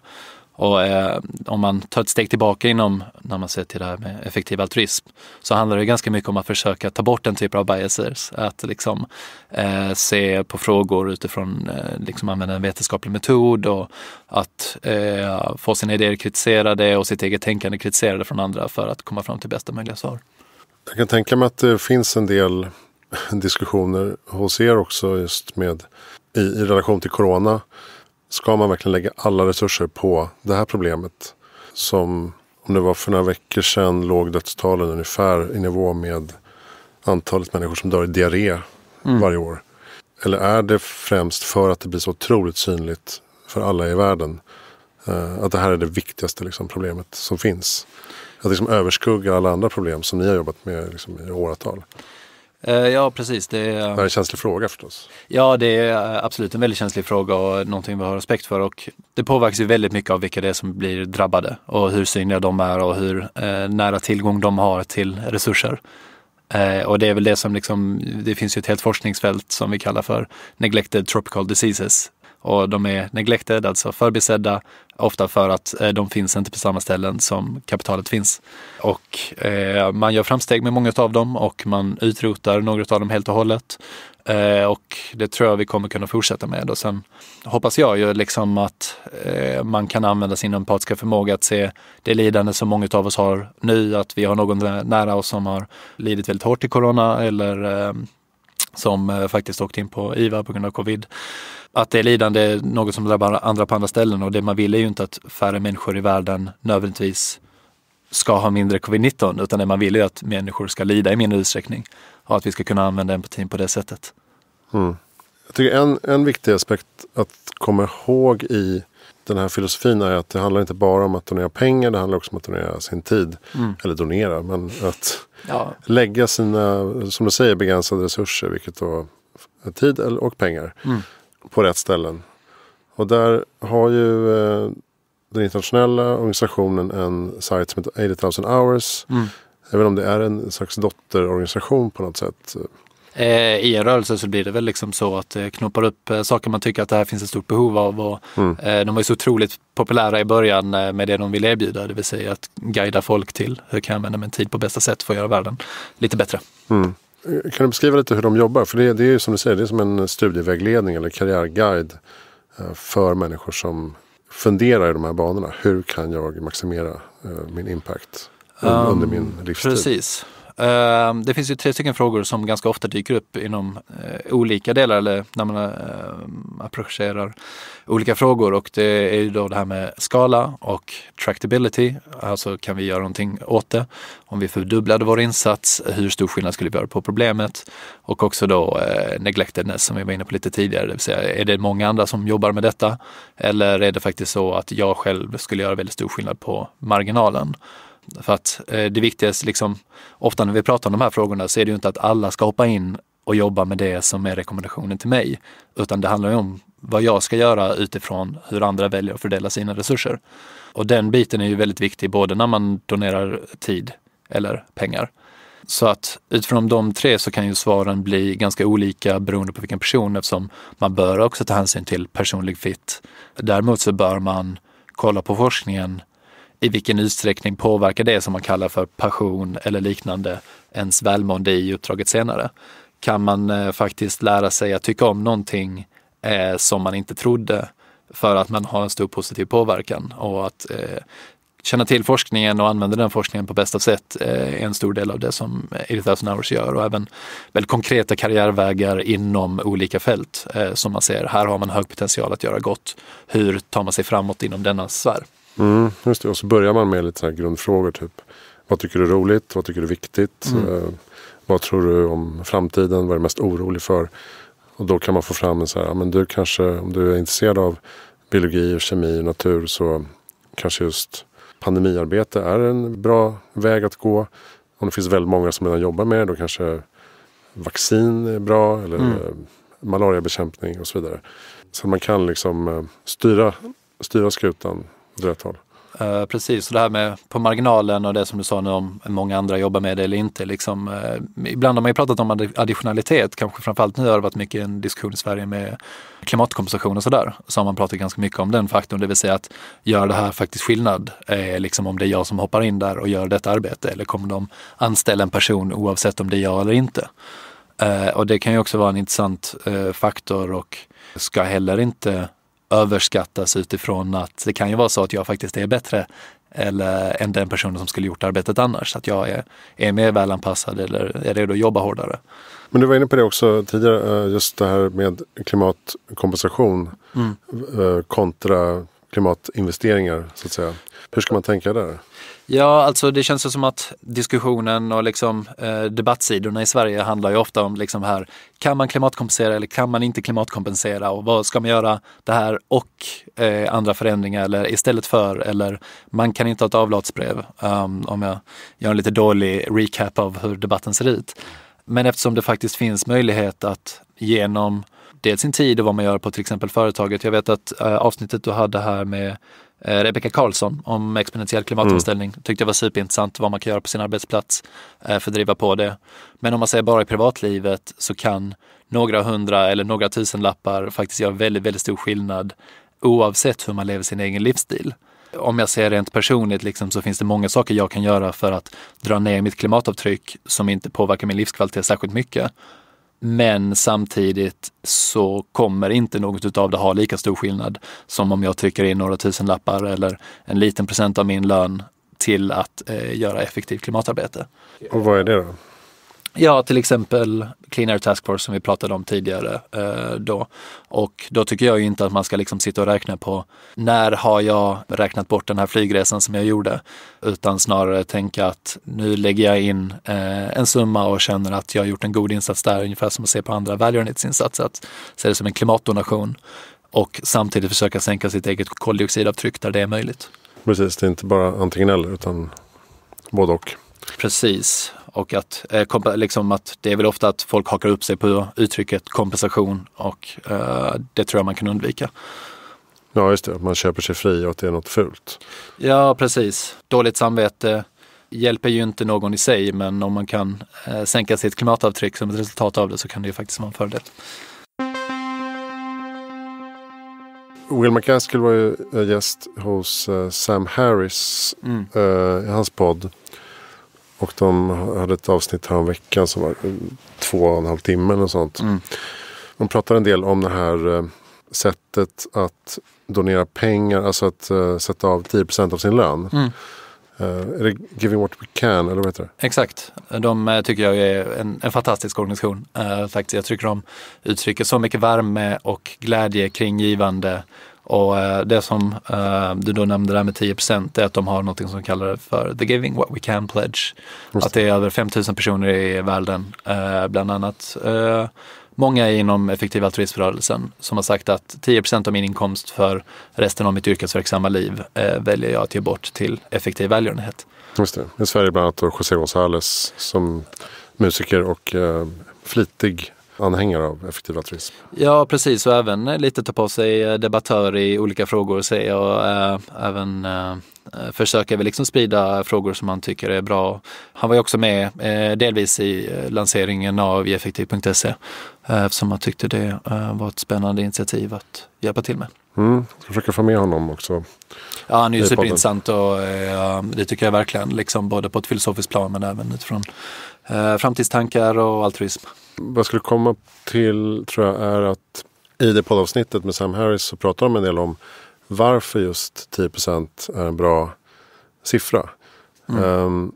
Och eh, om man tar ett steg tillbaka inom, när man ser till det här med effektiv altruism, så handlar det ganska mycket om att försöka ta bort den typen av biases. Att liksom eh, se på frågor utifrån, eh, liksom använda en vetenskaplig metod och att eh, få sina idéer kritiserade och sitt eget tänkande kritiserade från andra för att komma fram till bästa möjliga svar. Jag kan tänka mig att det finns en del diskussioner hos er också just med i, i relation till corona Ska man verkligen lägga alla resurser på det här problemet? Som om det var för några veckor sedan låg dödstalen ungefär i nivå med antalet människor som dör i diarré mm. varje år. Eller är det främst för att det blir så otroligt synligt för alla i världen? Eh, att det här är det viktigaste liksom, problemet som finns. Att liksom överskugga alla andra problem som ni har jobbat med liksom, i åratal. Eh, ja, precis. Det är, det är en känslig fråga förstås. Ja, det är eh, absolut en väldigt känslig fråga och någonting vi har respekt för. Och det påverkas ju väldigt mycket av vilka det är som blir drabbade och hur synliga de är och hur eh, nära tillgång de har till resurser. och det är väl det som liksom, det finns ju ett helt forskningsfält som vi kallar för neglected tropical diseases och de är neglected, alltså förbisedda, ofta för att eh, de finns inte på samma ställen som kapitalet finns. Och eh, man gör framsteg med många av dem och man utrotar några av dem helt och hållet. Eh, och det tror jag vi kommer kunna fortsätta med. Och sen hoppas jag ju liksom att eh, man kan använda sin empatiska förmåga att se det lidande som många av oss har nu, att vi har någon nära oss som har lidit väldigt hårt i corona eller eh, som eh, faktiskt åkt in på IVA på grund av covid att det är lidande är något som drabbar andra på andra ställen och det man vill är ju inte att färre människor i världen nödvändigtvis ska ha mindre covid-19 utan det man vill är att människor ska lida i mindre utsträckning och att vi ska kunna använda empatin på det sättet. Mm. Jag tycker en, en viktig aspekt att komma ihåg i den här filosofin är att det handlar inte bara om att donera pengar, det handlar också om att donera sin tid. Mm. Eller donera, men att ja. lägga sina, som du säger, begränsade resurser, vilket då är tid och pengar. Mm på rätt ställen. Och där har ju eh, den internationella organisationen en sajt som heter 80,000 hours. Mm. Jag om det är en slags dotterorganisation på något sätt. Eh, I en rörelse så blir det väl liksom så att det eh, knoppar upp eh, saker man tycker att det här finns ett stort behov av. Och, mm. de var ju så otroligt populära i början med det de ville erbjuda, det vill säga att guida folk till hur kan jag använda min tid på bästa sätt för att göra världen lite bättre. Mm. Eh, kan du beskriva lite hur de jobbar? För det, det är ju som du säger, det är som en studievägledning eller karriärguide eh, för människor som funderar i de här banorna. Hur kan jag maximera eh, min impact under ehm, min livstid? Precis. Ehm, det finns ju tre stycken frågor som ganska ofta dyker upp inom eh, olika delar eller när man ehm, approcherar olika frågor och det är ju då det här med skala och tractability. Alltså kan vi göra någonting åt det? Om vi fördubblade vår insats, hur stor skillnad skulle vi göra på problemet? Och också då eh, neglectedness som vi var inne på lite tidigare, det vill säga är det många andra som jobbar med detta? Eller är det faktiskt så att jag själv skulle göra väldigt stor skillnad på marginalen? För att eh, det viktigaste, liksom, ofta när vi pratar om de här frågorna så är det ju inte att alla ska hoppa in och jobba med det som är rekommendationen till mig, utan det handlar ju om vad jag ska göra utifrån hur andra väljer att fördela sina resurser. Och den biten är ju väldigt viktig både när man donerar tid eller pengar. Så att utifrån de tre så kan ju svaren bli ganska olika beroende på vilken person eftersom man bör också ta hänsyn till personlig fit. Däremot så bör man kolla på forskningen i vilken utsträckning påverkar det som man kallar för passion eller liknande ens välmående i uppdraget senare? Kan man eh, faktiskt lära sig att tycka om någonting eh, som man inte trodde för att man har en stor positiv påverkan och att eh, känna till forskningen och använda den forskningen på bästa sätt är en stor del av det som 8000 hours gör och även väldigt konkreta karriärvägar inom olika fält som man ser, här har man hög potential att göra gott. Hur tar man sig framåt inom denna sfär? Mm, just det. Och så börjar man med lite så grundfrågor. Typ. Vad tycker du är roligt? Vad tycker du är viktigt? Mm. Eh, vad tror du om framtiden? Vad är du mest orolig för? Och då kan man få fram en så här, men du kanske, om du är intresserad av biologi och kemi och natur så kanske just pandemiarbete är en bra väg att gå. Om det finns väldigt många som redan jobbar med det då kanske vaccin är bra eller mm. malariabekämpning och så vidare. Så man kan liksom eh, styra, styra skutan rätt håll. Uh, precis, så det här med på marginalen och det som du sa nu om många andra jobbar med det eller inte. Liksom, uh, ibland har man ju pratat om additionalitet, kanske framförallt nu har det varit mycket en diskussion i Sverige med klimatkompensation och sådär. Så har man pratat ganska mycket om den faktorn, det vill säga att gör det här faktiskt skillnad? Eh, liksom om det är jag som hoppar in där och gör detta arbete eller kommer de anställa en person oavsett om det är jag eller inte? Uh, och det kan ju också vara en intressant eh, faktor och ska heller inte överskattas utifrån att det kan ju vara så att jag faktiskt är bättre eller, än den personen som skulle gjort arbetet annars. Att jag är, är mer välanpassad eller är redo att jobba hårdare. Men du var inne på det också tidigare, eh, just det här med klimatkompensation mm. Eh, kontra klimatinvesteringar. Så att säga. Hur ska man tänka där? Ja, alltså det känns som att diskussionen och liksom, eh, debattsidorna i Sverige handlar ju ofta om liksom här, kan man klimatkompensera eller kan man inte klimatkompensera och vad ska man göra det här och eh, andra förändringar eller istället för eller man kan inte ha ett avlatsbrev um, om jag gör en lite dålig recap av hur debatten ser ut. Men eftersom det faktiskt finns möjlighet att genom dels sin tid och vad man gör på till exempel företaget. Jag vet att eh, avsnittet du hade här med Eh, Rebecka Karlsson om exponentiell klimatomställning. Mm. Tyckte jag var superintressant vad man kan göra på sin arbetsplats eh, för att driva på det. Men om man säger bara i privatlivet så kan några hundra eller några tusen lappar faktiskt göra väldigt, väldigt stor skillnad oavsett hur man lever sin egen livsstil. Om jag ser rent personligt liksom, så finns det många saker jag kan göra för att dra ner mitt klimatavtryck som inte påverkar min livskvalitet särskilt mycket. Men samtidigt så kommer inte något utav det ha lika stor skillnad som om jag trycker in några tusenlappar eller en liten procent av min lön till att eh, göra effektivt klimatarbete. Och vad är det då? Ja, till exempel Clean Air Task Force som vi pratade om tidigare eh, då. Och då tycker jag inte att man ska liksom sitta och räkna på när har jag räknat bort den här flygresan som jag gjorde? Utan snarare tänka att nu lägger jag in eh, en summa och känner att jag har gjort en god insats där, ungefär som att se på andra välgörenhetsinsatser, att se det som en klimatdonation och samtidigt försöka sänka sitt eget koldioxidavtryck där det är möjligt. Precis, det är inte bara antingen eller utan både och. Precis och att, eh, liksom att det är väl ofta att folk hakar upp sig på uttrycket kompensation och eh, det tror jag man kan undvika. Ja, just det. Man köper sig fri och att det är något fult. Ja, precis. Dåligt samvete hjälper ju inte någon i sig, men om man kan eh, sänka sitt klimatavtryck som ett resultat av det så kan det ju faktiskt vara en fördel. Will McCaskill var ju eh, gäst hos eh, Sam Harris mm. i hans podd. Och de hade ett avsnitt här om veckan som var eh, två och en halv timme eller sånt. Mm. De pratade en del om det här eh, sättet att donera pengar, alltså att uh, sätta av 10 av sin lön. Mm. Uh, är det Giving What We Can eller vad heter det? Exakt. De uh, tycker jag är en, en fantastisk organisation. Uh, faktiskt. Jag tycker de uttrycker så mycket värme och glädje kring givande och eh, det som eh, du då nämnde där med 10 är att de har något som de kallar för the giving what we can pledge. Att det är över 5000 personer i världen, eh, bland annat många inom effektiv altruismrörelsen som har sagt att 10 av min inkomst för resten av mitt yrkesverksamma liv eh, väljer jag att ge bort till effektiv välgörenhet. Just det. I Sverige bland annat José González som musiker och eh, flitig anhängare av effektiv altruism. Ja, precis och även eh, lite ta på sig eh, debattör i olika frågor säger jag. Äh, även äh, försöker liksom sprida frågor som han tycker är bra. Han var ju också med äh, delvis i lanseringen av effektiv.se eftersom han tyckte det var ett spännande initiativ att hjälpa till med. Mm, ska försöka få med honom också. Ja, han är ju superintressant och det tycker jag verkligen, liksom, både på ett filosofiskt plan men även utifrån Eh, framtidstankar och altruism. Vad jag skulle komma till tror jag är att i det poddavsnittet med Sam Harris så pratar de en del om varför just 10 är en bra siffra. Mm. Um,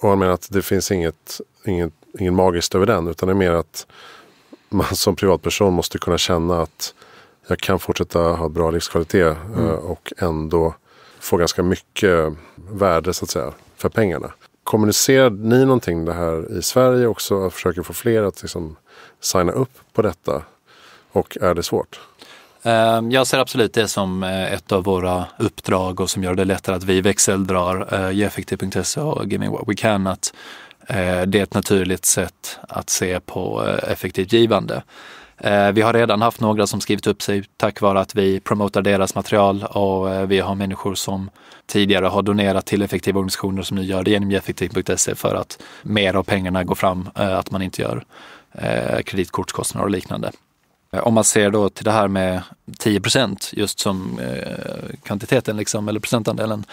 och han menar att det finns inget, inget, inget magiskt över den utan det är mer att man som privatperson måste kunna känna att jag kan fortsätta ha bra livskvalitet eh, mm. och ändå få ganska mycket värde så att säga för pengarna kommunicerar ni någonting det här i Sverige också? Och försöker få fler att liksom signa upp på detta? Och är det svårt? Ehm, jag ser absolut det som eh, ett av våra uppdrag och som gör det lättare att vi växeldrar eh, geeffektiv.se och Giving What We Can. Att eh, det är ett naturligt sätt att se på effektivt givande. Eh, vi har redan haft några som skrivit upp sig tack vare att vi promotar deras material och eh, vi har människor som tidigare har donerat till effektiva organisationer som nu gör det genom effektiv.se för att mer av pengarna går fram, eh, att man inte gör kreditkortskostnader och liknande. Om man ser då till det här med 10 just som kvantiteten liksom, eller procentandelen,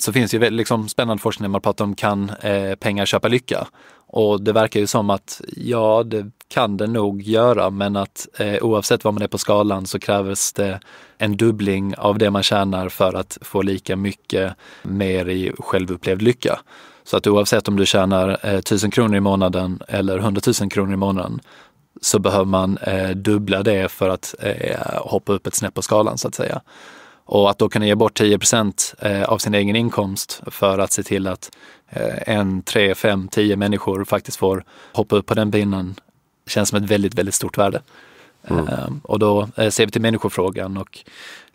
så finns ju liksom spännande forskning där man pratar om kan pengar köpa lycka? Och det verkar ju som att ja, det kan det nog göra, men att eh, oavsett var man är på skalan så krävs det en dubbling av det man tjänar för att få lika mycket mer i självupplevd lycka. Så att oavsett om du tjänar eh, 1000 kronor i månaden eller 100 000 kronor i månaden så behöver man eh, dubbla det för att eh, hoppa upp ett snäpp på skalan så att säga. Och att då kunna ge bort 10 eh, av sin egen inkomst för att se till att eh, en, tre, fem, tio människor faktiskt får hoppa upp på den pinnen känns som ett väldigt, väldigt stort värde. Mm. Ehm, och då eh, ser vi till människofrågan och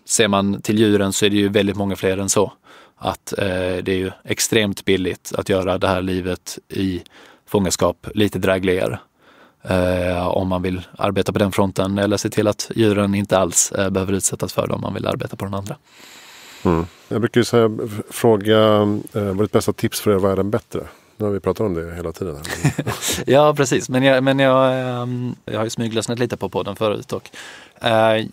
ser man till djuren så är det ju väldigt många fler än så. Att eh, det är ju extremt billigt att göra det här livet i fångenskap lite drägligare. Eh, om man vill arbeta på den fronten eller se till att djuren inte alls behöver utsättas för det om man vill arbeta på den andra. Mm. Jag brukar ju säga, fråga vad är ditt bästa tips för att göra världen bättre? nu har vi pratat om det hela tiden. [LAUGHS] ja, precis. Men, jag, men jag, ehm, jag har ju smyglyssnat lite på podden förut. Och, eh,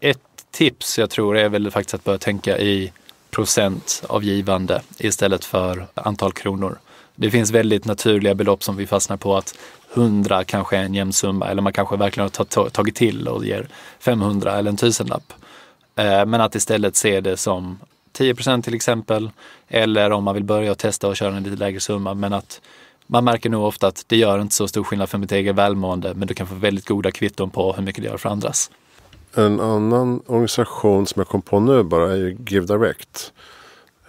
ett tips jag tror är väl faktiskt att börja tänka i procent av givande istället för antal kronor. Det finns väldigt naturliga belopp som vi fastnar på att 100 kanske är en jämn summa eller man kanske verkligen har tagit till och ger 500 eller en tusenlapp. Eh, men att istället se det som 10 till exempel. Eller om man vill börja och testa och köra en lite lägre summa. Men att man märker nog ofta att det gör inte så stor skillnad för mitt eget välmående, men du kan få väldigt goda kvitton på hur mycket det gör för andras. En annan organisation som jag kom på nu bara är ju Give Direct.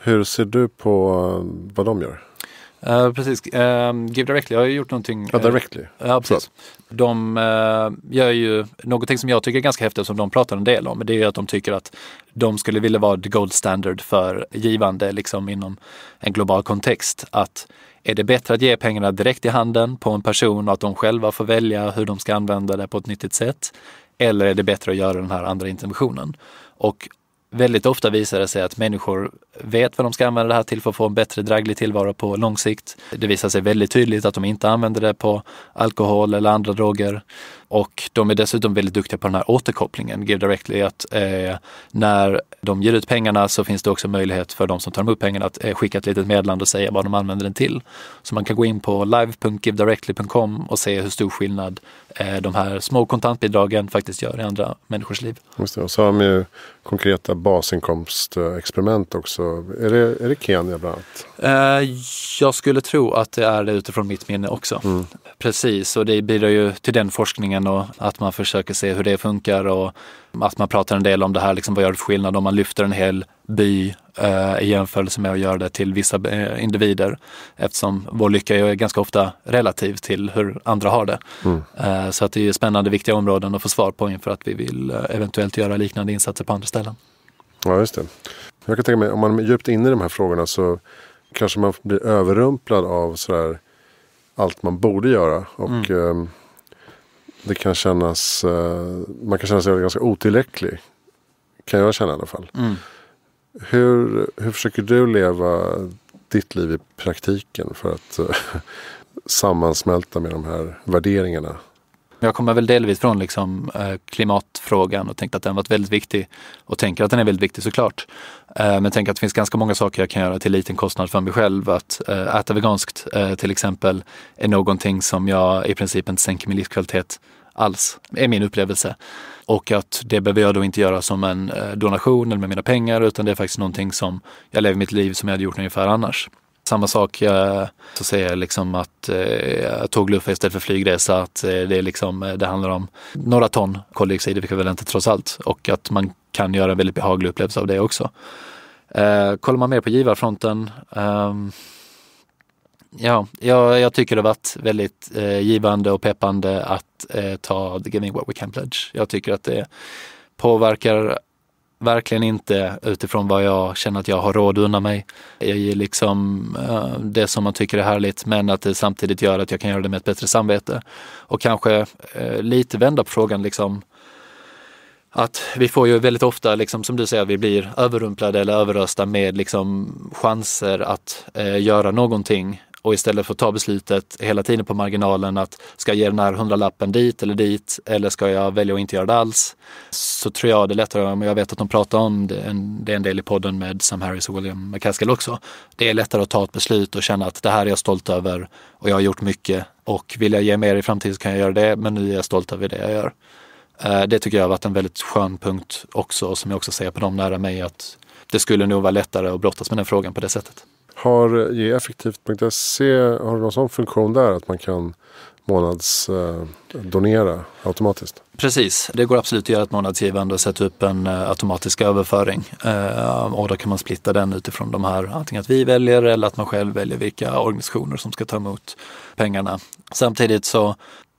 Hur ser du på eh, vad de gör? Eh, precis, uh, ehm, Give Directly har ju gjort någonting. Ja, eh, Directly. ja, precis. Så. De uh, gör ju någonting som jag tycker är ganska häftigt som de pratar en del om. Det är ju att de tycker att de skulle vilja vara the gold standard för givande liksom inom en global kontext. Att är det bättre att ge pengarna direkt i handen på en person och att de själva får välja hur de ska använda det på ett nyttigt sätt? Eller är det bättre att göra den här andra interventionen? Och väldigt ofta visar det sig att människor vet vad de ska använda det här till för att få en bättre draglig tillvaro på lång sikt. Det visar sig väldigt tydligt att de inte använder det på alkohol eller andra droger. Och de är dessutom väldigt duktiga på den här återkopplingen, Give Directly, att eh, när de ger ut pengarna så finns det också möjlighet för de som tar emot pengarna att eh, skicka ett litet meddelande och säga vad de använder den till. Så man kan gå in på live.givedirectly.com och se hur stor skillnad Eh, de här små kontantbidragen faktiskt gör i andra människors liv. Just det, och så har de ju konkreta basinkomstexperiment också. Är det, är det Kenya bland annat? Eh, jag skulle tro att det är det utifrån mitt minne också. Mm. Precis, och det bidrar ju till den forskningen och att man försöker se hur det funkar och att man pratar en del om det här, liksom, vad gör det för skillnad om man lyfter en hel by Eh, i jämförelse med att göra det till vissa eh, individer eftersom vår lycka är ganska ofta relativ till hur andra har det. Mm. Eh, så att det är spännande, viktiga områden att få svar på inför att vi vill eventuellt göra liknande insatser på andra ställen. Ja, just det. Jag kan tänka mig, om man är djupt inne i de här frågorna så kanske man blir överrumplad av sådär allt man borde göra. Och mm. Ehm, det kan kännas, man kan känna sig ganska otillräcklig. Kan jag känna i alla fall. Mm. Hur, hur försöker du leva ditt liv i praktiken för att eh, [LAUGHS] sammansmälta med de här värderingarna? Jag kommer väl delvis från liksom, eh, klimatfrågan och tänkte att den varit väldigt viktig och tänker att den är väldigt viktig såklart. Eh, men tänker att det finns ganska många saker jag kan göra till liten kostnad för mig själv. Att äta veganskt till exempel är någonting som jag i princip inte sänker min livskvalitet alls, är min upplevelse. Och att det behöver jag då inte göra som en eh, donation eller med mina pengar, utan det är faktiskt någonting som jag lever mitt liv som jag hade gjort ungefär annars. Samma sak, eh, så säger jag liksom att eh, tågluffa istället för flygresa, att eh, det, är liksom, det handlar om några ton koldioxid, vilket väl inte trots allt och att man kan göra en väldigt behaglig upplevelse av det också. kollar man mer på givarfronten, ehm, ja, jag, jag, tycker det varit väldigt eh, givande och peppande att eh, ta The Giving What We Can Pledge. Jag tycker att det påverkar verkligen inte utifrån vad jag känner att jag har råd undan mig. Jag ger liksom eh, det som man tycker är härligt men att det samtidigt gör att jag kan göra det med ett bättre samvete. Och kanske eh, lite vända på frågan liksom att vi får ju väldigt ofta, liksom, som du säger, vi blir överrumplade eller överrösta med liksom, chanser att eh, göra någonting och istället för att ta beslutet hela tiden på marginalen att ska jag ge den här hundralappen dit eller dit eller ska jag välja att inte göra det alls? Så tror jag det är lättare, men jag vet att de pratar om det det är en del i podden med Sam Harris och William McCaskill också. Det är lättare att ta ett beslut och känna att det här är jag stolt över och jag har gjort mycket och vill jag ge mer i framtiden så kan jag göra det, men nu är jag stolt över det jag gör. Eh, det tycker jag har varit en väldigt skön punkt också, som jag också ser på dem nära mig, att det skulle nog vara lättare att brottas med den frågan på det sättet. Har geeffektivt.se, har du någon sån funktion där att man kan månadsdonera eh, automatiskt? Precis, det går absolut att göra ett månadsgivande och sätta upp en eh, automatisk överföring. Eh, och då kan man splitta den utifrån de här, antingen att vi väljer eller att man själv väljer vilka organisationer som ska ta emot pengarna. Samtidigt så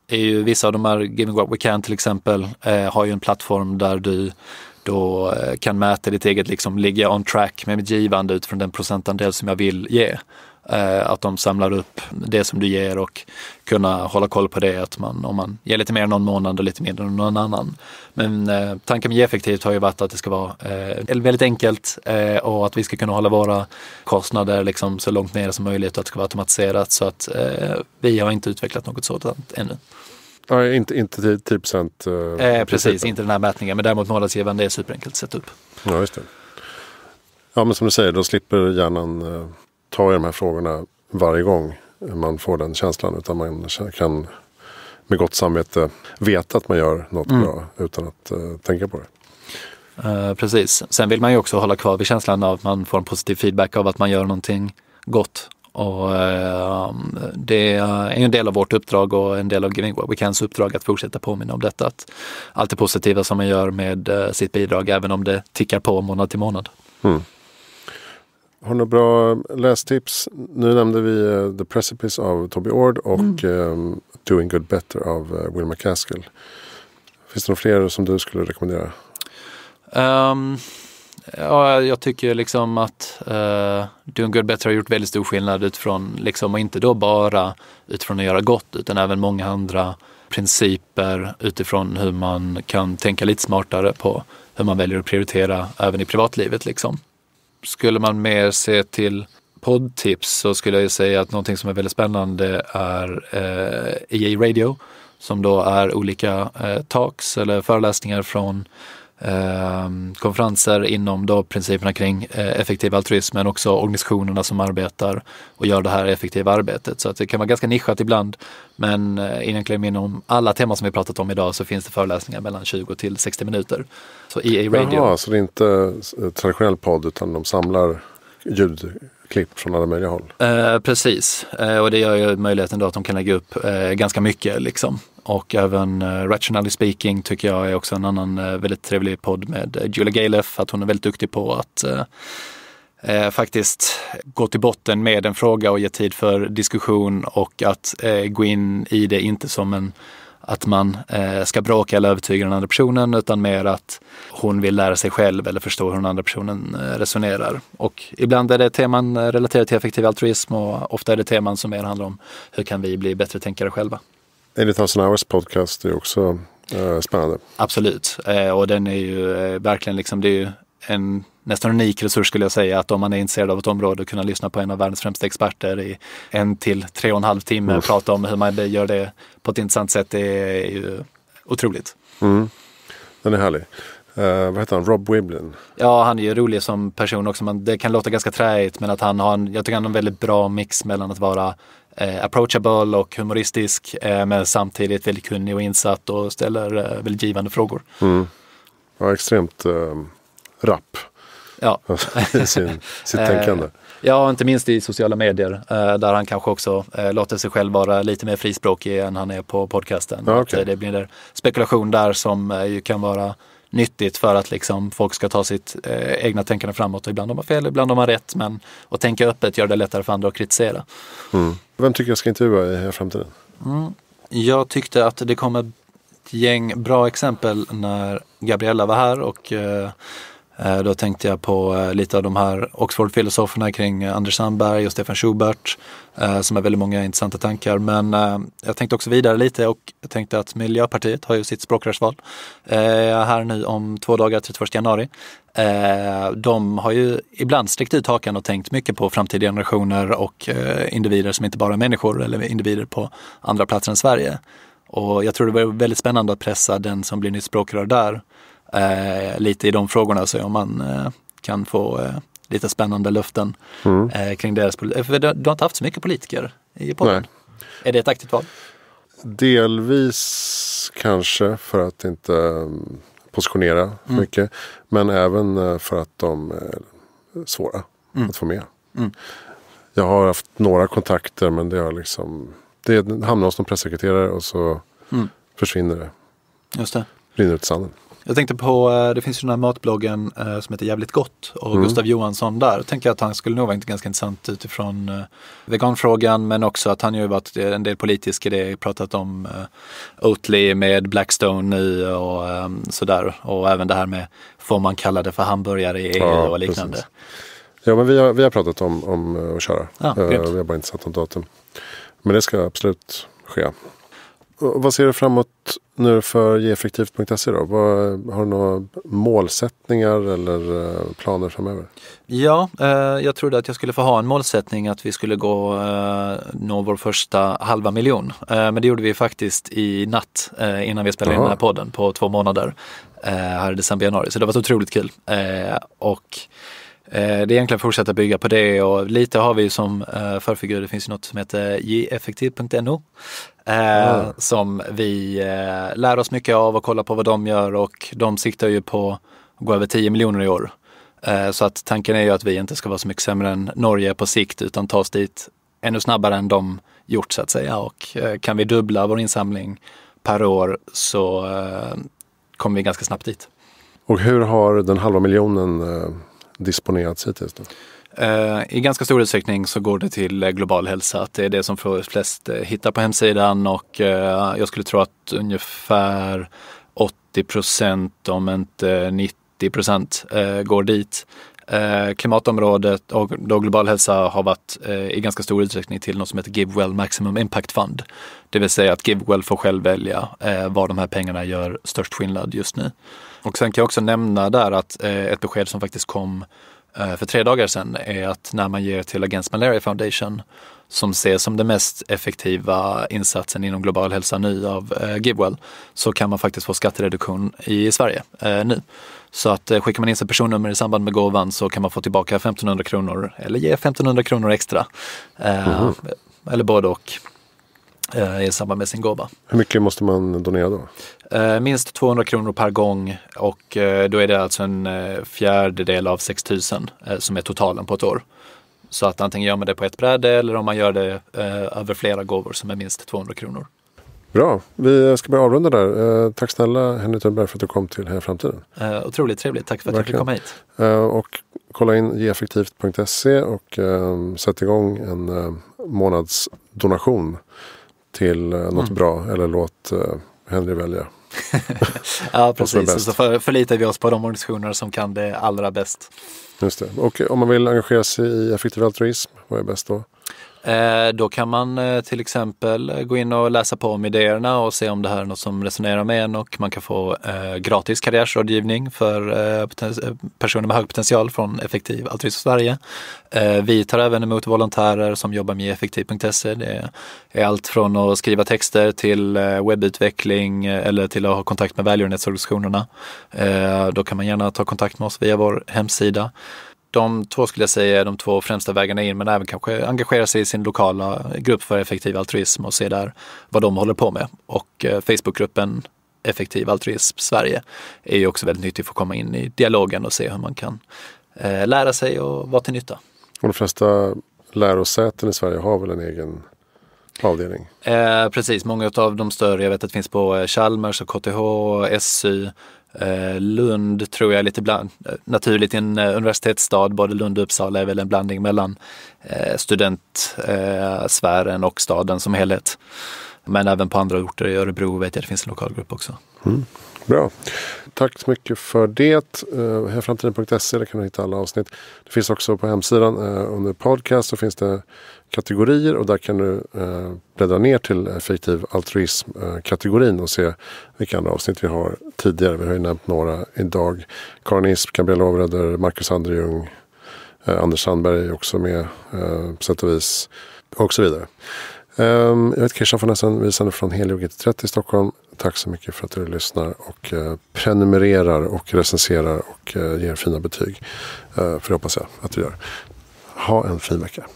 är ju vissa av de här Giving What We Can till exempel eh, har ju en plattform där du då eh, kan mäta ditt eget, liksom, ligga on track med mitt givande utifrån den procentandel som jag vill ge. Eh, att de samlar upp det som du ger och kunna hålla koll på det, att man, om man ger lite mer någon månad och lite mindre någon annan. Men eh, tanken med effektivt har ju varit att det ska vara eh, väldigt enkelt eh, och att vi ska kunna hålla våra kostnader liksom så långt nere som möjligt och att det ska vara automatiserat. Så att eh, vi har inte utvecklat något sådant ännu. Nej, inte, inte 10 procent. Eh, eh, precis, inte den här mätningen. Men däremot månadsgivaren, det är superenkelt att sätta upp. Ja, just det. Ja, men som du säger, då slipper hjärnan eh, ta i de här frågorna varje gång man får den känslan. Utan man kan med gott samvete veta att man gör något mm. bra utan att eh, tänka på det. Uh, precis. Sen vill man ju också hålla kvar vid känslan av att man får en positiv feedback av att man gör någonting gott. Och ehm, det är en del av vårt uppdrag och en del av Giving Weekends uppdrag att fortsätta påminna om detta. Att allt det positiva som man gör med eh, sitt bidrag, även om det tickar på månad till månad. Mm. Har du några bra lästips? Nu nämnde vi eh, The Precipice av Toby Ord och mm. Ehm, Doing Good Better av eh, Will McCaskill. Finns det några fler som du skulle rekommendera? Um Ja, jag tycker liksom att uh, eh, Doing Good Better har gjort väldigt stor skillnad utifrån, liksom, och inte då bara utifrån att göra gott, utan även många andra principer utifrån hur man kan tänka lite smartare på hur man väljer att prioritera även i privatlivet. Liksom. Skulle man mer se till poddtips så skulle jag säga att någonting som är väldigt spännande är eh, EA Radio som då är olika eh, talks eller föreläsningar från Ehm, konferenser inom då principerna kring eh, effektiv altruism men också organisationerna som arbetar och gör det här effektiva arbetet. Så att det kan vara ganska nischat ibland men eh, egentligen inom alla teman som vi pratat om idag så finns det föreläsningar mellan 20 till 60 minuter. Så EA Radio. Jaha, så det är inte eh, traditionell podd utan de samlar ljudklipp från alla möjliga håll? Eh, precis, eh, och det gör ju möjligheten då att de kan lägga upp eh, ganska mycket liksom och även uh, Rationally Speaking tycker jag är också en annan uh, väldigt trevlig podd med uh, Julia Galef, att hon är väldigt duktig på att faktiskt gå till botten med en fråga och ge tid för diskussion och att gå in i det inte som en att man ska bråka eller övertyga den andra personen utan mer att hon vill lära sig själv eller förstå hur den andra personen resonerar. Och ibland är det teman relaterade till effektiv altruism och ofta är det teman som mer handlar om hur kan vi bli bättre tänkare själva. Edith Hours podcast är också eh, spännande. Absolut, eh, och den är ju eh, verkligen liksom, det är ju en nästan unik resurs skulle jag säga, att om man är intresserad av ett område och kunna lyssna på en av världens främsta experter i en till tre och en halv timme mm. och prata om hur man gör det på ett intressant sätt, det är ju otroligt. Mm. Den är härlig. Uh, vad heter han? Rob Wiblin? Ja, han är ju rolig som person också. Man, det kan låta ganska träigt men att han har en, jag tycker han har en väldigt bra mix mellan att vara eh, approachable och humoristisk eh, men samtidigt väldigt kunnig och insatt och ställer eh, väldigt givande frågor. Mm. Ja, extremt eh, rapp ja. [LAUGHS] i sin, sitt eh, tänkande. Ja, inte minst i sociala medier eh, där han kanske också eh, låter sig själv vara lite mer frispråkig än han är på podcasten. okay. Det blir där spekulation där som ju kan vara nyttigt för att liksom folk ska ta sitt egna tänkande framåt. Och ibland har man fel, ibland har man rätt. Men att tänka öppet gör det lättare för andra att kritisera. Mm. Vem tycker jag ska intervjua i framtiden? Mm. Jag tyckte att det kom ett gäng bra exempel när Gabriella var här och eh, Eh, då tänkte jag på eh, lite av de här Oxford-filosoferna kring eh, Anders Sandberg och Stefan Schubert som har väldigt många intressanta tankar. Men jag tänkte också vidare lite och jag tänkte att Miljöpartiet har ju sitt språkrörsval här nu om två dagar, 31 januari. De har ju ibland sträckt ut hakan och tänkt mycket på framtida generationer och individer som inte bara är människor eller individer på andra platser än Sverige. Och jag tror det var väldigt spännande att pressa den som blir nytt språkrör där Eh, lite i de frågorna och se om man eh, kan få eh, lite spännande löften mm. Eh, kring deras politik. Eh, du, du har inte haft så mycket politiker i podden. Nej. Är det ett aktivt val? Delvis kanske för att inte positionera mm. mycket. Men även för att de är svåra mm. att få med. Mm. Jag har haft några kontakter men det har liksom det hamnar hos någon pressekreterare och så mm. försvinner det. Just det. Rinner ut i sanden. Jag tänkte på, eh, det finns ju den här matbloggen eh, som heter Jävligt gott och mm. Gustav Johansson där. Då Tänker att han skulle nog vara ganska intressant utifrån eh, veganfrågan men också att han ju varit en del politisk i det, pratat om Oatly med Blackstone nu och sådär. Och även det här med, får man kalla det för hamburgare i EU ja, och liknande. Precis. Ja men vi har, vi har pratat om, om att köra. Ja, vi har bara inte satt något datum. Men det ska absolut ske. Vad ser du framåt nu för geeffektivt.se då? Vad, har du några målsättningar eller eh, planer framöver? Ja, eh, jag trodde att jag skulle få ha en målsättning att vi skulle gå, eh, nå vår första halva miljon. Eh, men det gjorde vi faktiskt i natt eh, innan vi spelade Aha. in den här podden på två månader eh, här i december, januari. Så det var varit otroligt kul. och Eh, det är egentligen att fortsätta bygga på det och lite har vi som eh, förfigur, det finns ju något som heter jeffektiv.no mm. Eh, ah. som vi lär oss mycket av och kollar på vad de gör och de siktar ju på att gå över 10 miljoner i år. Så att tanken är ju att vi inte ska vara så mycket sämre än Norge på sikt utan ta oss dit ännu snabbare än de gjort så att säga. Och kan vi dubbla vår insamling per år så kommer vi ganska snabbt dit. Och hur har den halva miljonen disponerats hittills? Då? Eh, I ganska stor utsträckning så går det till eh, global hälsa. det är det som flest eh, hittar på hemsidan och jag skulle tro att ungefär 80 procent, om inte 90 procent, går dit. Klimatområdet och då global hälsa har varit i ganska stor utsträckning till något som heter GiveWell Maximum Impact Fund. Det vill säga att GiveWell får själv välja var de här pengarna gör störst skillnad just nu. Och sen kan jag också nämna där att eh, ett besked som faktiskt kom eh, för tre dagar sedan är att när man ger till Against Malaria Foundation som ses som den mest effektiva insatsen inom global hälsa nu av eh, Gibwell så kan man faktiskt få skattereduktion i Sverige eh, nu. Så att eh, skickar man in sitt personnummer i samband med gåvan så kan man få tillbaka 1500 kronor eller ge 1500 kronor extra. Eh, mm. Eller både och. Eh, i samband med sin gåva. Hur mycket måste man donera då? Eh, minst 200 kronor per gång och eh, då är det alltså en fjärdedel av 6000 som är totalen på ett år. Så att antingen gör man det på ett bräde eller om man gör det över flera gåvor som är minst 200 kronor. Bra, vi ska börja avrunda där. Tack snälla Henrik Törnberg för att du kom till Heja Framtiden. Otroligt trevligt, tack för att Verkligen. jag fick komma hit. Och kolla in geeffektivt.se och ehm, sätt igång en månadsdonation till eh, något mm. bra eller låt eh, Henry välja. [LAUGHS] ja, precis. Och så för, förlitar vi oss på de organisationer som kan det allra bäst. Just det. Och om man vill engagera sig i effektiv altruism, vad är bäst då? Eh, då kan man eh, till exempel eh, gå in och läsa på om idéerna och se om det här är något som resonerar med en och man kan få gratis karriärsrådgivning för personer med hög potential från Effektiv Altruism Sverige. Vi tar även emot volontärer som jobbar med effektiv.se. Det är allt från att skriva texter till webbutveckling eller till att ha kontakt med välgörenhetsorganisationerna. Då kan man gärna ta kontakt med oss via vår hemsida de två skulle jag säga är de två främsta vägarna in, men även kanske engagera sig i sin lokala grupp för effektiv altruism och se där vad de håller på med. Och eh, Facebookgruppen Effektiv altruism Sverige är ju också väldigt nyttig för att komma in i dialogen och se hur man kan eh, lära sig och vara till nytta. Och de flesta lärosäten i Sverige har väl en egen avdelning? Eh, precis, många av de större, jag vet att det finns på eh, Chalmers och KTH, SU, Eh, Lund tror jag är lite bland, naturligt i en eh, universitetsstad, både Lund och Uppsala är väl en blandning mellan eh, studentsfären och staden som helhet. Men även på andra orter, i Örebro vet jag att det finns en lokalgrupp också. Mm. Bra. Tack så mycket för det. Uh, Framtiden.se där kan du hitta alla avsnitt. Det finns också på hemsidan under podcast så finns det kategorier och där kan du eh, bläddra ner till effektiv altruism-kategorin och se vilka andra avsnitt vi har tidigare. Vi har ju nämnt några idag. Karin Isp, Gabriella Overöder, Marcus Andrejung, eh, Anders Sandberg är också med eh, på sätt och vis och så vidare. Um, jag heter Christian von Essen, vi sänder från Helio 30 i Stockholm. Tack så mycket för att du lyssnar och uh, prenumererar och recenserar och uh, ger fina betyg. Uh, för det hoppas jag att du gör. Ha en fin vecka.